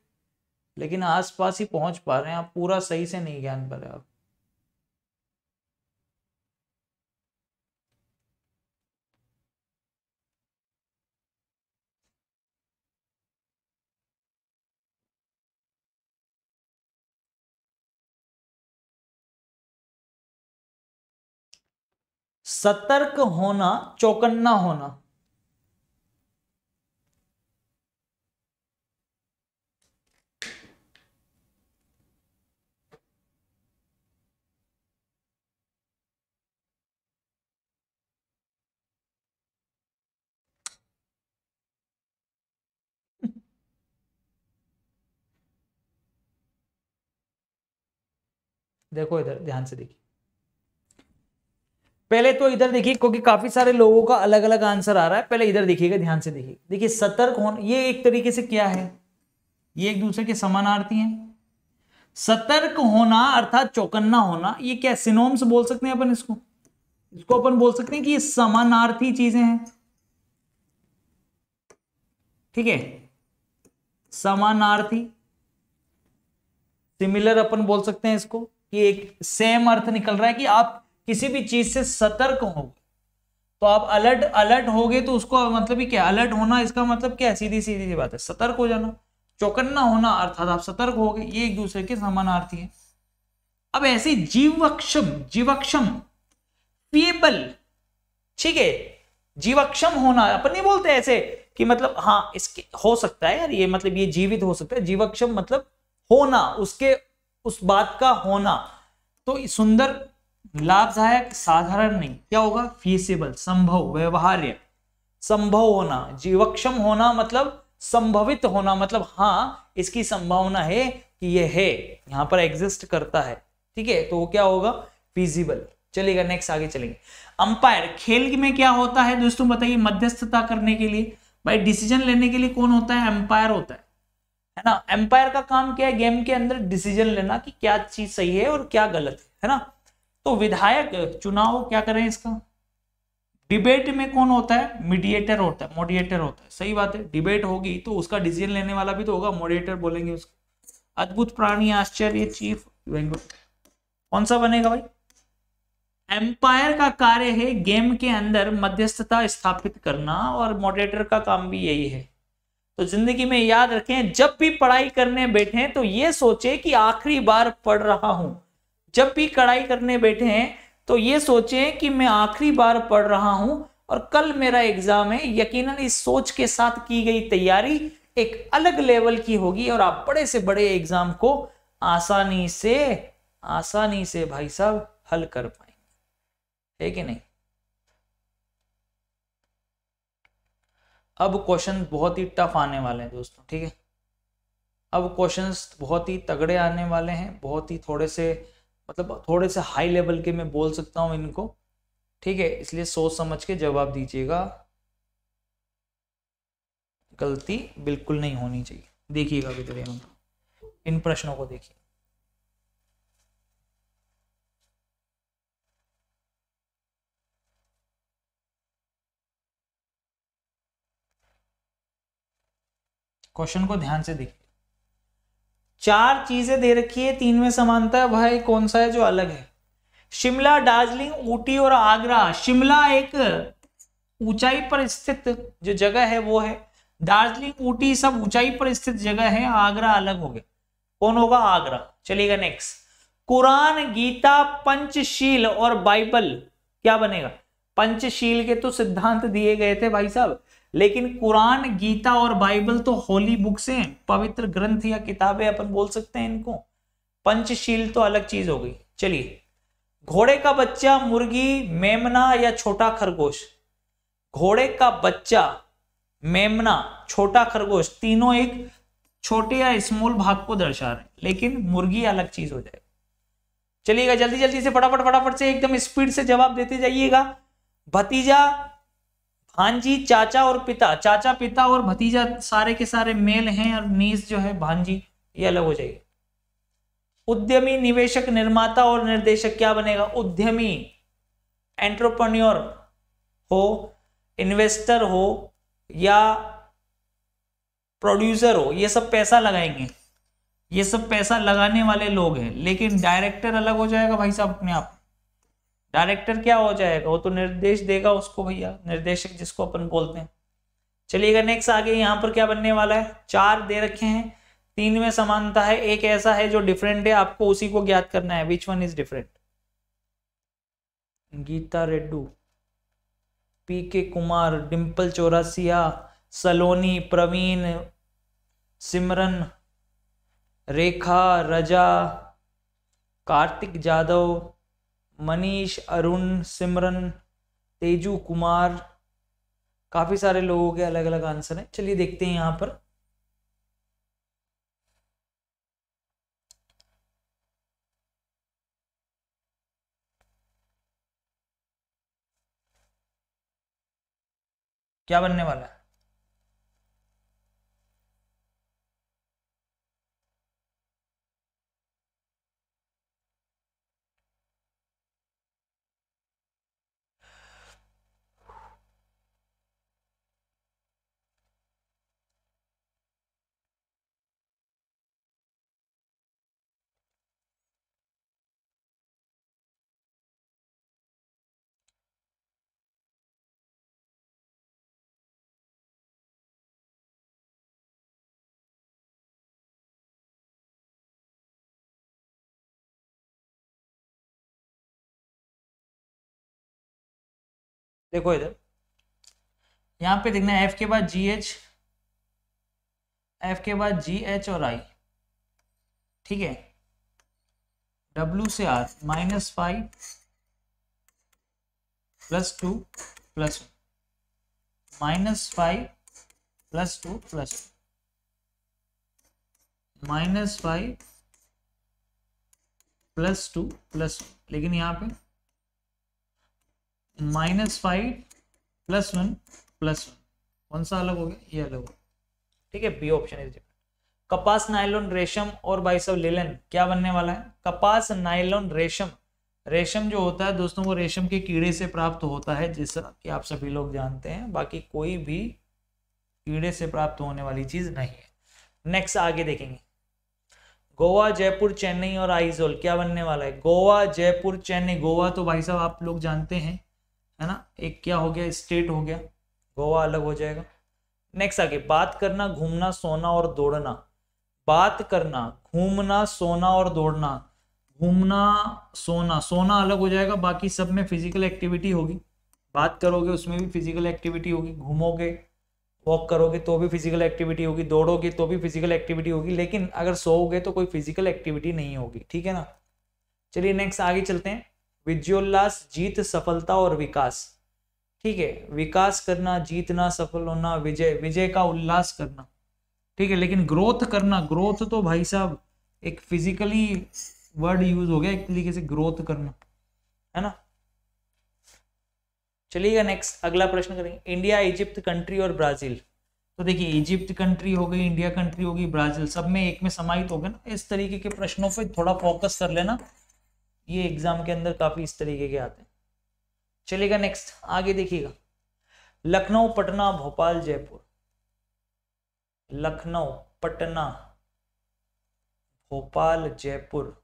लेकिन आसपास ही पहुंच पा रहे हैं आप पूरा सही से नहीं ज्ञान पा रहे आप सतर्क होना चौकन्ना होना देखो इधर ध्यान से देखिए पहले तो इधर देखिए क्योंकि काफी सारे लोगों का अलग अलग आंसर आ रहा है पहले इधर देखिएगा ध्यान से देखिए देखिए सतर्क होना ये एक तरीके से क्या है ये एक दूसरे के समानार्थी हैं सतर्क होना अर्थात चौकन्ना होना ये क्या सिनोम्स बोल सकते हैं अपन इसको इसको अपन बोल सकते हैं कि ये समानार्थी चीजें हैं ठीक है समानार्थी सिमिलर अपन बोल सकते हैं इसको कि एक सेम अर्थ निकल रहा है कि आप किसी भी चीज से सतर्क हो तो आप अलर्ट अलर्ट हो गए तो उसको मतलब ही क्या अलर्ट होना इसका मतलब क्या है सीधी सीधी सी बात है सतर्क हो जाना चौकन्ना होना अर्थात आप सतर्क हो गए ये एक दूसरे के समानार्थी है अब ऐसे जीवक्षम जीवक्षम पीएबल ठीक है जीवक्षम होना अपन नहीं बोलते ऐसे कि मतलब हाँ इसके हो सकता है यार ये मतलब ये जीवित हो सकता है जीवक्षम मतलब होना उसके उस बात का होना तो सुंदर लाभदायक साधारण नहीं क्या होगा फीसिबल संभव व्यवहार्य संभव होना जीवक्षम होना मतलब संभवित होना मतलब हाँ इसकी संभावना है कि यह है यहाँ पर एग्जिस्ट करता है ठीक है तो क्या होगा फिजिबल चलेगा नेक्स्ट आगे चलेंगे अंपायर खेल में क्या होता है दोस्तों बताइए मध्यस्थता करने के लिए भाई डिसीजन लेने के लिए कौन होता है एम्पायर होता है है ना एम्पायर का काम क्या है गेम के अंदर डिसीजन लेना कि क्या चीज सही है और क्या गलत है है ना तो विधायक चुनाव क्या करें इसका डिबेट में कौन होता है मीडिएटर होता है मोडिएटर होता है सही बात है डिबेट होगी तो उसका डिसीजन लेने वाला भी तो होगा मोडिएटर बोलेंगे उसको अद्भुत प्राणी आश्चर्य चीफ कौन सा बनेगा भाई एम्पायर का कार्य है गेम के अंदर मध्यस्थता स्थापित करना और मॉडरेटर का काम भी यही है तो जिंदगी में याद रखें जब भी पढ़ाई करने बैठे तो ये सोचे कि आखिरी बार पढ़ रहा हूं जब भी कढ़ाई करने बैठे हैं तो ये सोचें कि मैं आखिरी बार पढ़ रहा हूं और कल मेरा एग्जाम है यकीनन इस सोच के साथ की गई तैयारी एक अलग लेवल की होगी और आप बड़े से बड़े एग्जाम को आसानी से आसानी से भाई साहब हल कर पाएंगे है कि नहीं अब क्वेश्चन बहुत ही टफ आने वाले हैं दोस्तों ठीक है अब क्वेश्चंस बहुत ही तगड़े आने वाले हैं बहुत ही थोड़े से मतलब थोड़े से हाई लेवल के मैं बोल सकता हूँ इनको ठीक है इसलिए सोच समझ के जवाब दीजिएगा गलती बिल्कुल नहीं होनी चाहिए देखिएगा भी तो इन प्रश्नों को देखिए क्वेश्चन को ध्यान से देखिए चार चीज़ें दे रखी है तीन में समानता है भाई कौन सा है जो अलग है शिमला दार्जिलिंग ऊटी और आगरा शिमला एक ऊंचाई पर स्थित जो जगह है वो है दार्जिलिंग ऊटी सब ऊंचाई पर स्थित जगह है आगरा अलग हो गया कौन होगा आगरा चलेगा नेक्स्ट कुरान गीता पंचशील और बाइबल क्या बनेगा पंचशील के तो सिद्धांत दिए गए थे भाई साहब लेकिन कुरान गीता और बाइबल तो होली बुक्स हैं पवित्र ग्रंथ या किताबें अपन बोल सकते हैं इनको पंचशील तो अलग चीज हो गई चलिए घोड़े का बच्चा मुर्गी मेमना या छोटा खरगोश घोड़े का बच्चा मेमना छोटा खरगोश तीनों एक छोटे या स्मॉल भाग को दर्शा रहे हैं लेकिन मुर्गी अलग चीज हो जाएगी चलिएगा जल्दी जल्दी से फटाफट फटाफट से एकदम स्पीड से जवाब देते जाइएगा भतीजा हाँ जी चाचा और पिता चाचा पिता और भतीजा सारे के सारे मेल हैं और नीस जो है भांजी ये अलग हो जाएगी उद्यमी निवेशक निर्माता और निर्देशक क्या बनेगा उद्यमी एंट्रोप्रन्योर हो इन्वेस्टर हो या प्रोड्यूसर हो ये सब पैसा लगाएंगे ये सब पैसा लगाने वाले लोग हैं लेकिन डायरेक्टर अलग हो जाएगा भाई साहब अपने आप डायरेक्टर क्या हो जाएगा वो तो निर्देश देगा उसको भैया निर्देशक जिसको अपन बोलते हैं चलिएगा नेक्स्ट आगे यहाँ पर क्या बनने वाला है चार दे रखे हैं तीन में समानता है एक ऐसा है जो डिफरेंट है आपको उसी को ज्ञात करना है which one is different Geeta रेड्डू पी के कुमार डिम्पल चौरासिया सलोनी प्रवीण सिमरन रेखा रजा कार्तिक जादव मनीष अरुण सिमरन तेजू कुमार काफ़ी सारे लोगों के अलग अलग आंसर हैं चलिए देखते हैं यहाँ पर क्या बनने वाला है देखो इधर यहाँ पे देखना है एफ के बाद जी एच एफ के बाद जी एच और आई ठीक है डब्ल्यू से R minus five plus two plus minus five plus two plus minus five plus two plus लेकिन यहाँ पे minus five plus one plus one कौन सा अलग हो गया ये अलग हो गया ठीक है बी ऑप्शन इज डिफरेंट कपास नाइलोन रेशम और भाई साहब लेलन क्या बनने वाला है कपास नाइलोन रेशम रेशम जो होता है दोस्तों वो रेशम के कीड़े से प्राप्त होता है जैसा कि आप सभी लोग जानते हैं बाकी कोई भी कीड़े से प्राप्त होने वाली चीज नहीं है नेक्स्ट आगे देखेंगे गोवा जयपुर चेन्नई और आइजोल क्या बनने वाला है गोवा जयपुर चेन्नई गोवा तो भाई साहब आप लोग जानते हैं है ना एक क्या हो गया स्टेट हो गया गोवा अलग हो जाएगा नेक्स्ट आगे बात करना घूमना सोना और दौड़ना बात करना घूमना सोना और दौड़ना घूमना सोना सोना अलग हो जाएगा बाकी सब में फिजिकल एक्टिविटी होगी बात करोगे उसमें भी फिजिकल एक्टिविटी होगी घूमोगे वॉक करोगे तो भी फिजिकल एक्टिविटी होगी दौड़ोगे तो भी फिजिकल एक्टिविटी होगी लेकिन अगर सोओगे तो कोई फिजिकल एक्टिविटी नहीं होगी ठीक है ना चलिए नेक्स्ट आगे चलते हैं विजयोल्लास जीत सफलता और विकास ठीक है विकास करना जीतना सफल होना विजय विजय का उल्लास करना ठीक है लेकिन ग्रोथ करना ग्रोथ तो भाई साहब एक फिजिकली वर्ड यूज हो गया एक तरीके से ग्रोथ करना है ना चलिएगा नेक्स्ट अगला प्रश्न करेंगे इंडिया इजिप्त कंट्री और ब्राजील तो देखिए इजिप्ट कंट्री हो गई इंडिया कंट्री होगी ब्राजील सब में एक में समाहित हो गए ना इस तरीके के प्रश्नों पे थोड़ा फोकस कर लेना ये एग्जाम के अंदर काफी इस तरीके के आते हैं चलेगा नेक्स्ट आगे देखिएगा लखनऊ पटना भोपाल जयपुर लखनऊ पटना भोपाल जयपुर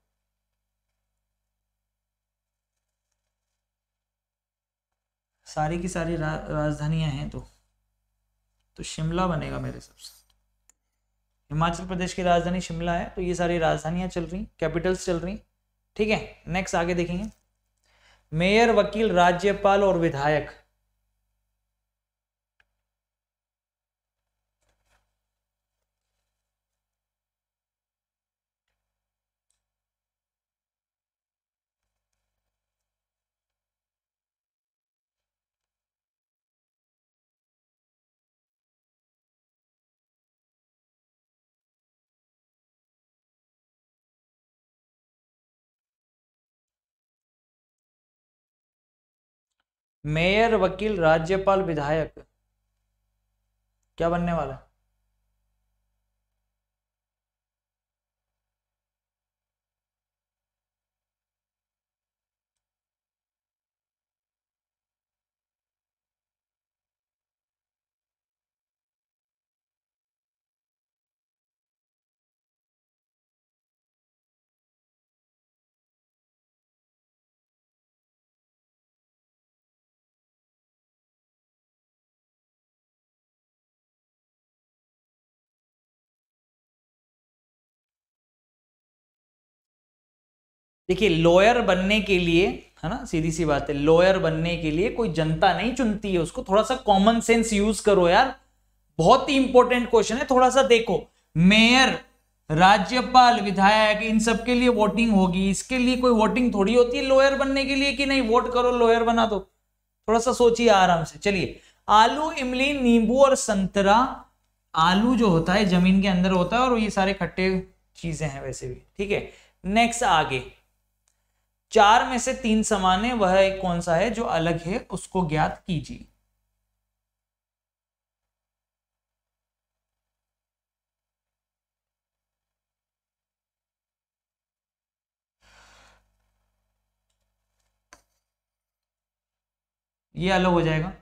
सारी की सारी रा, राजधानियां हैं तो तो शिमला बनेगा मेरे हिसाब से हिमाचल प्रदेश की राजधानी शिमला है तो ये सारी राजधानियां चल रही कैपिटल्स चल रही ठीक है नेक्स्ट आगे देखेंगे मेयर वकील राज्यपाल और विधायक मेयर वकील राज्यपाल विधायक क्या बनने वाला है देखिए लॉयर बनने के लिए है ना सीधी सी बात है लॉयर बनने के लिए कोई जनता नहीं चुनती है उसको थोड़ा सा कॉमन सेंस यूज करो यार बहुत ही इंपॉर्टेंट क्वेश्चन है थोड़ा सा देखो मेयर राज्यपाल विधायक इन सब के लिए वोटिंग होगी इसके लिए कोई वोटिंग थोड़ी होती है लॉयर बनने के लिए कि नहीं वोट करो लॉयर बना दो थोड़ा सा सोचिए आराम से चलिए आलू इमली नींबू और संतरा आलू जो होता है जमीन के अंदर होता है और ये सारे खट्टे चीजें हैं वैसे भी ठीक है नेक्स्ट आगे चार में से तीन समान है वह एक कौन सा है जो अलग है उसको ज्ञात कीजिए ये अलग हो जाएगा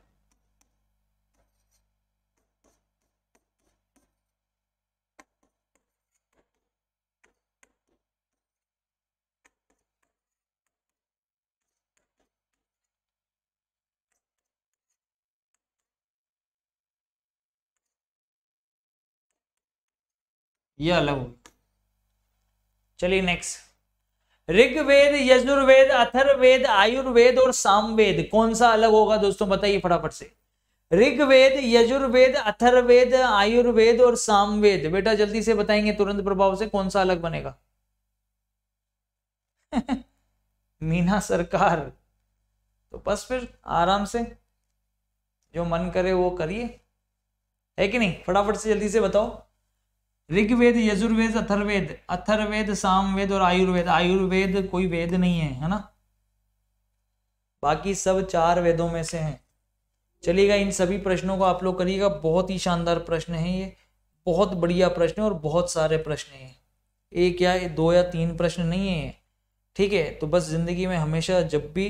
ये अलग हो चलिए नेक्स्ट ऋग्वेद यजुर्वेद अथर्वेद आयुर्वेद और सामवेद कौन सा अलग होगा दोस्तों बताइए फटाफट से ऋग्वेद यजुर्वेद अथर्वेद आयुर्वेद और सामवेद बेटा जल्दी से बताएंगे तुरंत प्रभाव से कौन सा अलग बनेगा मीना सरकार तो बस फिर आराम से जो मन करे वो करिए है कि नहीं फटाफट से जल्दी से बताओ ऋग्वेद यजुर्वेद अथर्वेद अथर्वेद सामवेद और आयुर्वेद आयुर्वेद कोई वेद नहीं है है ना बाकी सब चार वेदों में से हैं चलिएगा इन सभी प्रश्नों को आप लोग करिएगा बहुत ही शानदार प्रश्न है ये बहुत बढ़िया प्रश्न है और बहुत सारे प्रश्न हैं एक या दो या तीन प्रश्न नहीं है ठीक है तो बस ज़िंदगी में हमेशा जब भी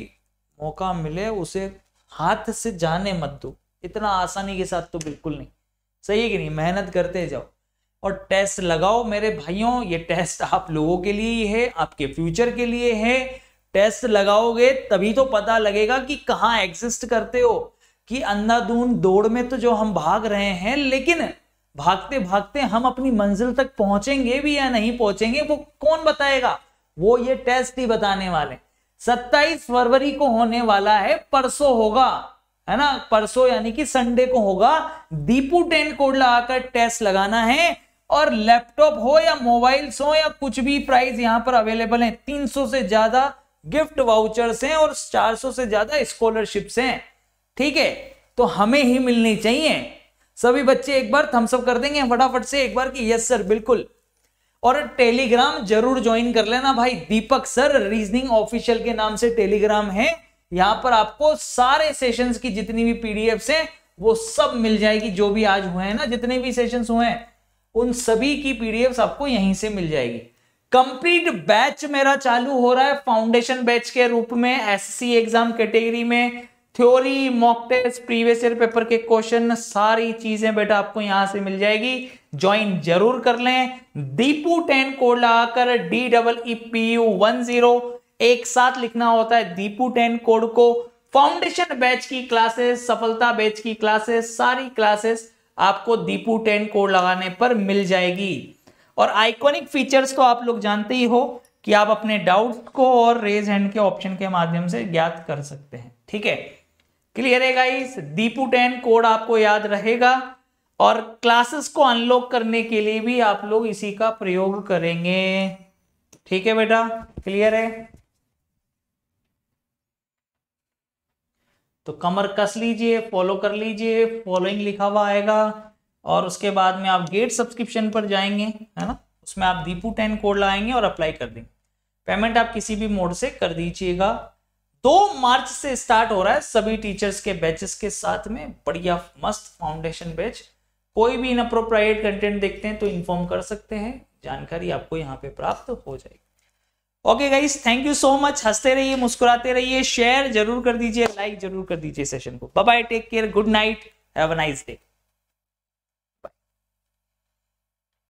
मौका मिले उसे हाथ से जाने मत दो इतना आसानी के साथ तो बिल्कुल नहीं सही है कि नहीं मेहनत करते जाओ और टेस्ट लगाओ मेरे भाइयों ये टेस्ट आप लोगों के लिए ही है आपके फ्यूचर के लिए है टेस्ट लगाओगे तभी तो पता लगेगा कि कहाँ एग्जिस्ट करते हो कि अंधाधून दौड़ में तो जो हम भाग रहे हैं लेकिन भागते भागते हम अपनी मंजिल तक पहुंचेंगे भी या नहीं पहुंचेंगे वो कौन बताएगा वो ये टेस्ट ही बताने वाले सत्ताईस फरवरी को होने वाला है परसों होगा है ना परसों यानी कि संडे को होगा दीपू टेन कोडला आकर टेस्ट लगाना है और लैपटॉप हो या मोबाइल्स हो या कुछ भी प्राइस यहाँ पर अवेलेबल है 300 से ज्यादा गिफ्ट वाउचर्स हैं और 400 से ज्यादा स्कॉलरशिप्स हैं ठीक है तो हमें ही मिलनी चाहिए सभी बच्चे एक बार थम्सअप कर देंगे फटाफट से एक बार कि यस सर बिल्कुल और टेलीग्राम जरूर ज्वाइन कर लेना भाई दीपक सर रीजनिंग ऑफिशियल के नाम से टेलीग्राम है यहां पर आपको सारे सेशंस की जितनी भी पीडीएफ्स है वो सब मिल जाएगी जो भी आज हुए हैं ना जितने भी सेशंस हुए हैं उन सभी की पीडीएफ आपको यहीं से मिल जाएगी कंप्लीट बैच मेरा चालू हो रहा है फाउंडेशन बैच के रूप में एससी एग्जाम कैटेगरी में theory mock test previous year paper के क्वेश्चन सारी चीजें बेटा आपको यहां से मिल जाएगी ज्वाइन जरूर कर लें दीपू टेन कोड लगाकर D double E U one zero एक साथ लिखना होता है दीपू टेन कोड को फाउंडेशन बैच की क्लासेस सफलता बैच की क्लासेस सारी क्लासेस आपको दीपू टेन कोड लगाने पर मिल जाएगी और आइकॉनिक फीचर्स तो आप लोग जानते ही हो कि आप अपने डाउट को और रेज हैंड के ऑप्शन के माध्यम से ज्ञात कर सकते हैं ठीक है क्लियर है गाइस दीपू टेन कोड आपको याद रहेगा और क्लासेस को अनलॉक करने के लिए भी आप लोग इसी का प्रयोग करेंगे ठीक है बेटा क्लियर है तो कमर कस लीजिए फॉलो कर लीजिए फॉलोइंग लिखा हुआ आएगा और उसके बाद में आप गेट सब्सक्रिप्शन पर जाएंगे है ना उसमें आप दीपू टेन कोड लाएंगे और अप्लाई कर देंगे पेमेंट आप किसी भी मोड से कर दीजिएगा दो मार्च से स्टार्ट हो रहा है सभी टीचर्स के बैचेस के साथ में बढ़िया मस्त फाउंडेशन बैच कोई भी इनअप्रोप्राइएट कंटेंट देखते हैं तो इन्फॉर्म कर सकते हैं जानकारी आपको यहाँ पे प्राप्त हो जाएगी okay guys thank you so much हंसते रहिए मुस्कुराते रहिए शेयर जरूर कर दीजिए लाइक जरूर कर दीजिए सेशन को bye take care good night have a nice day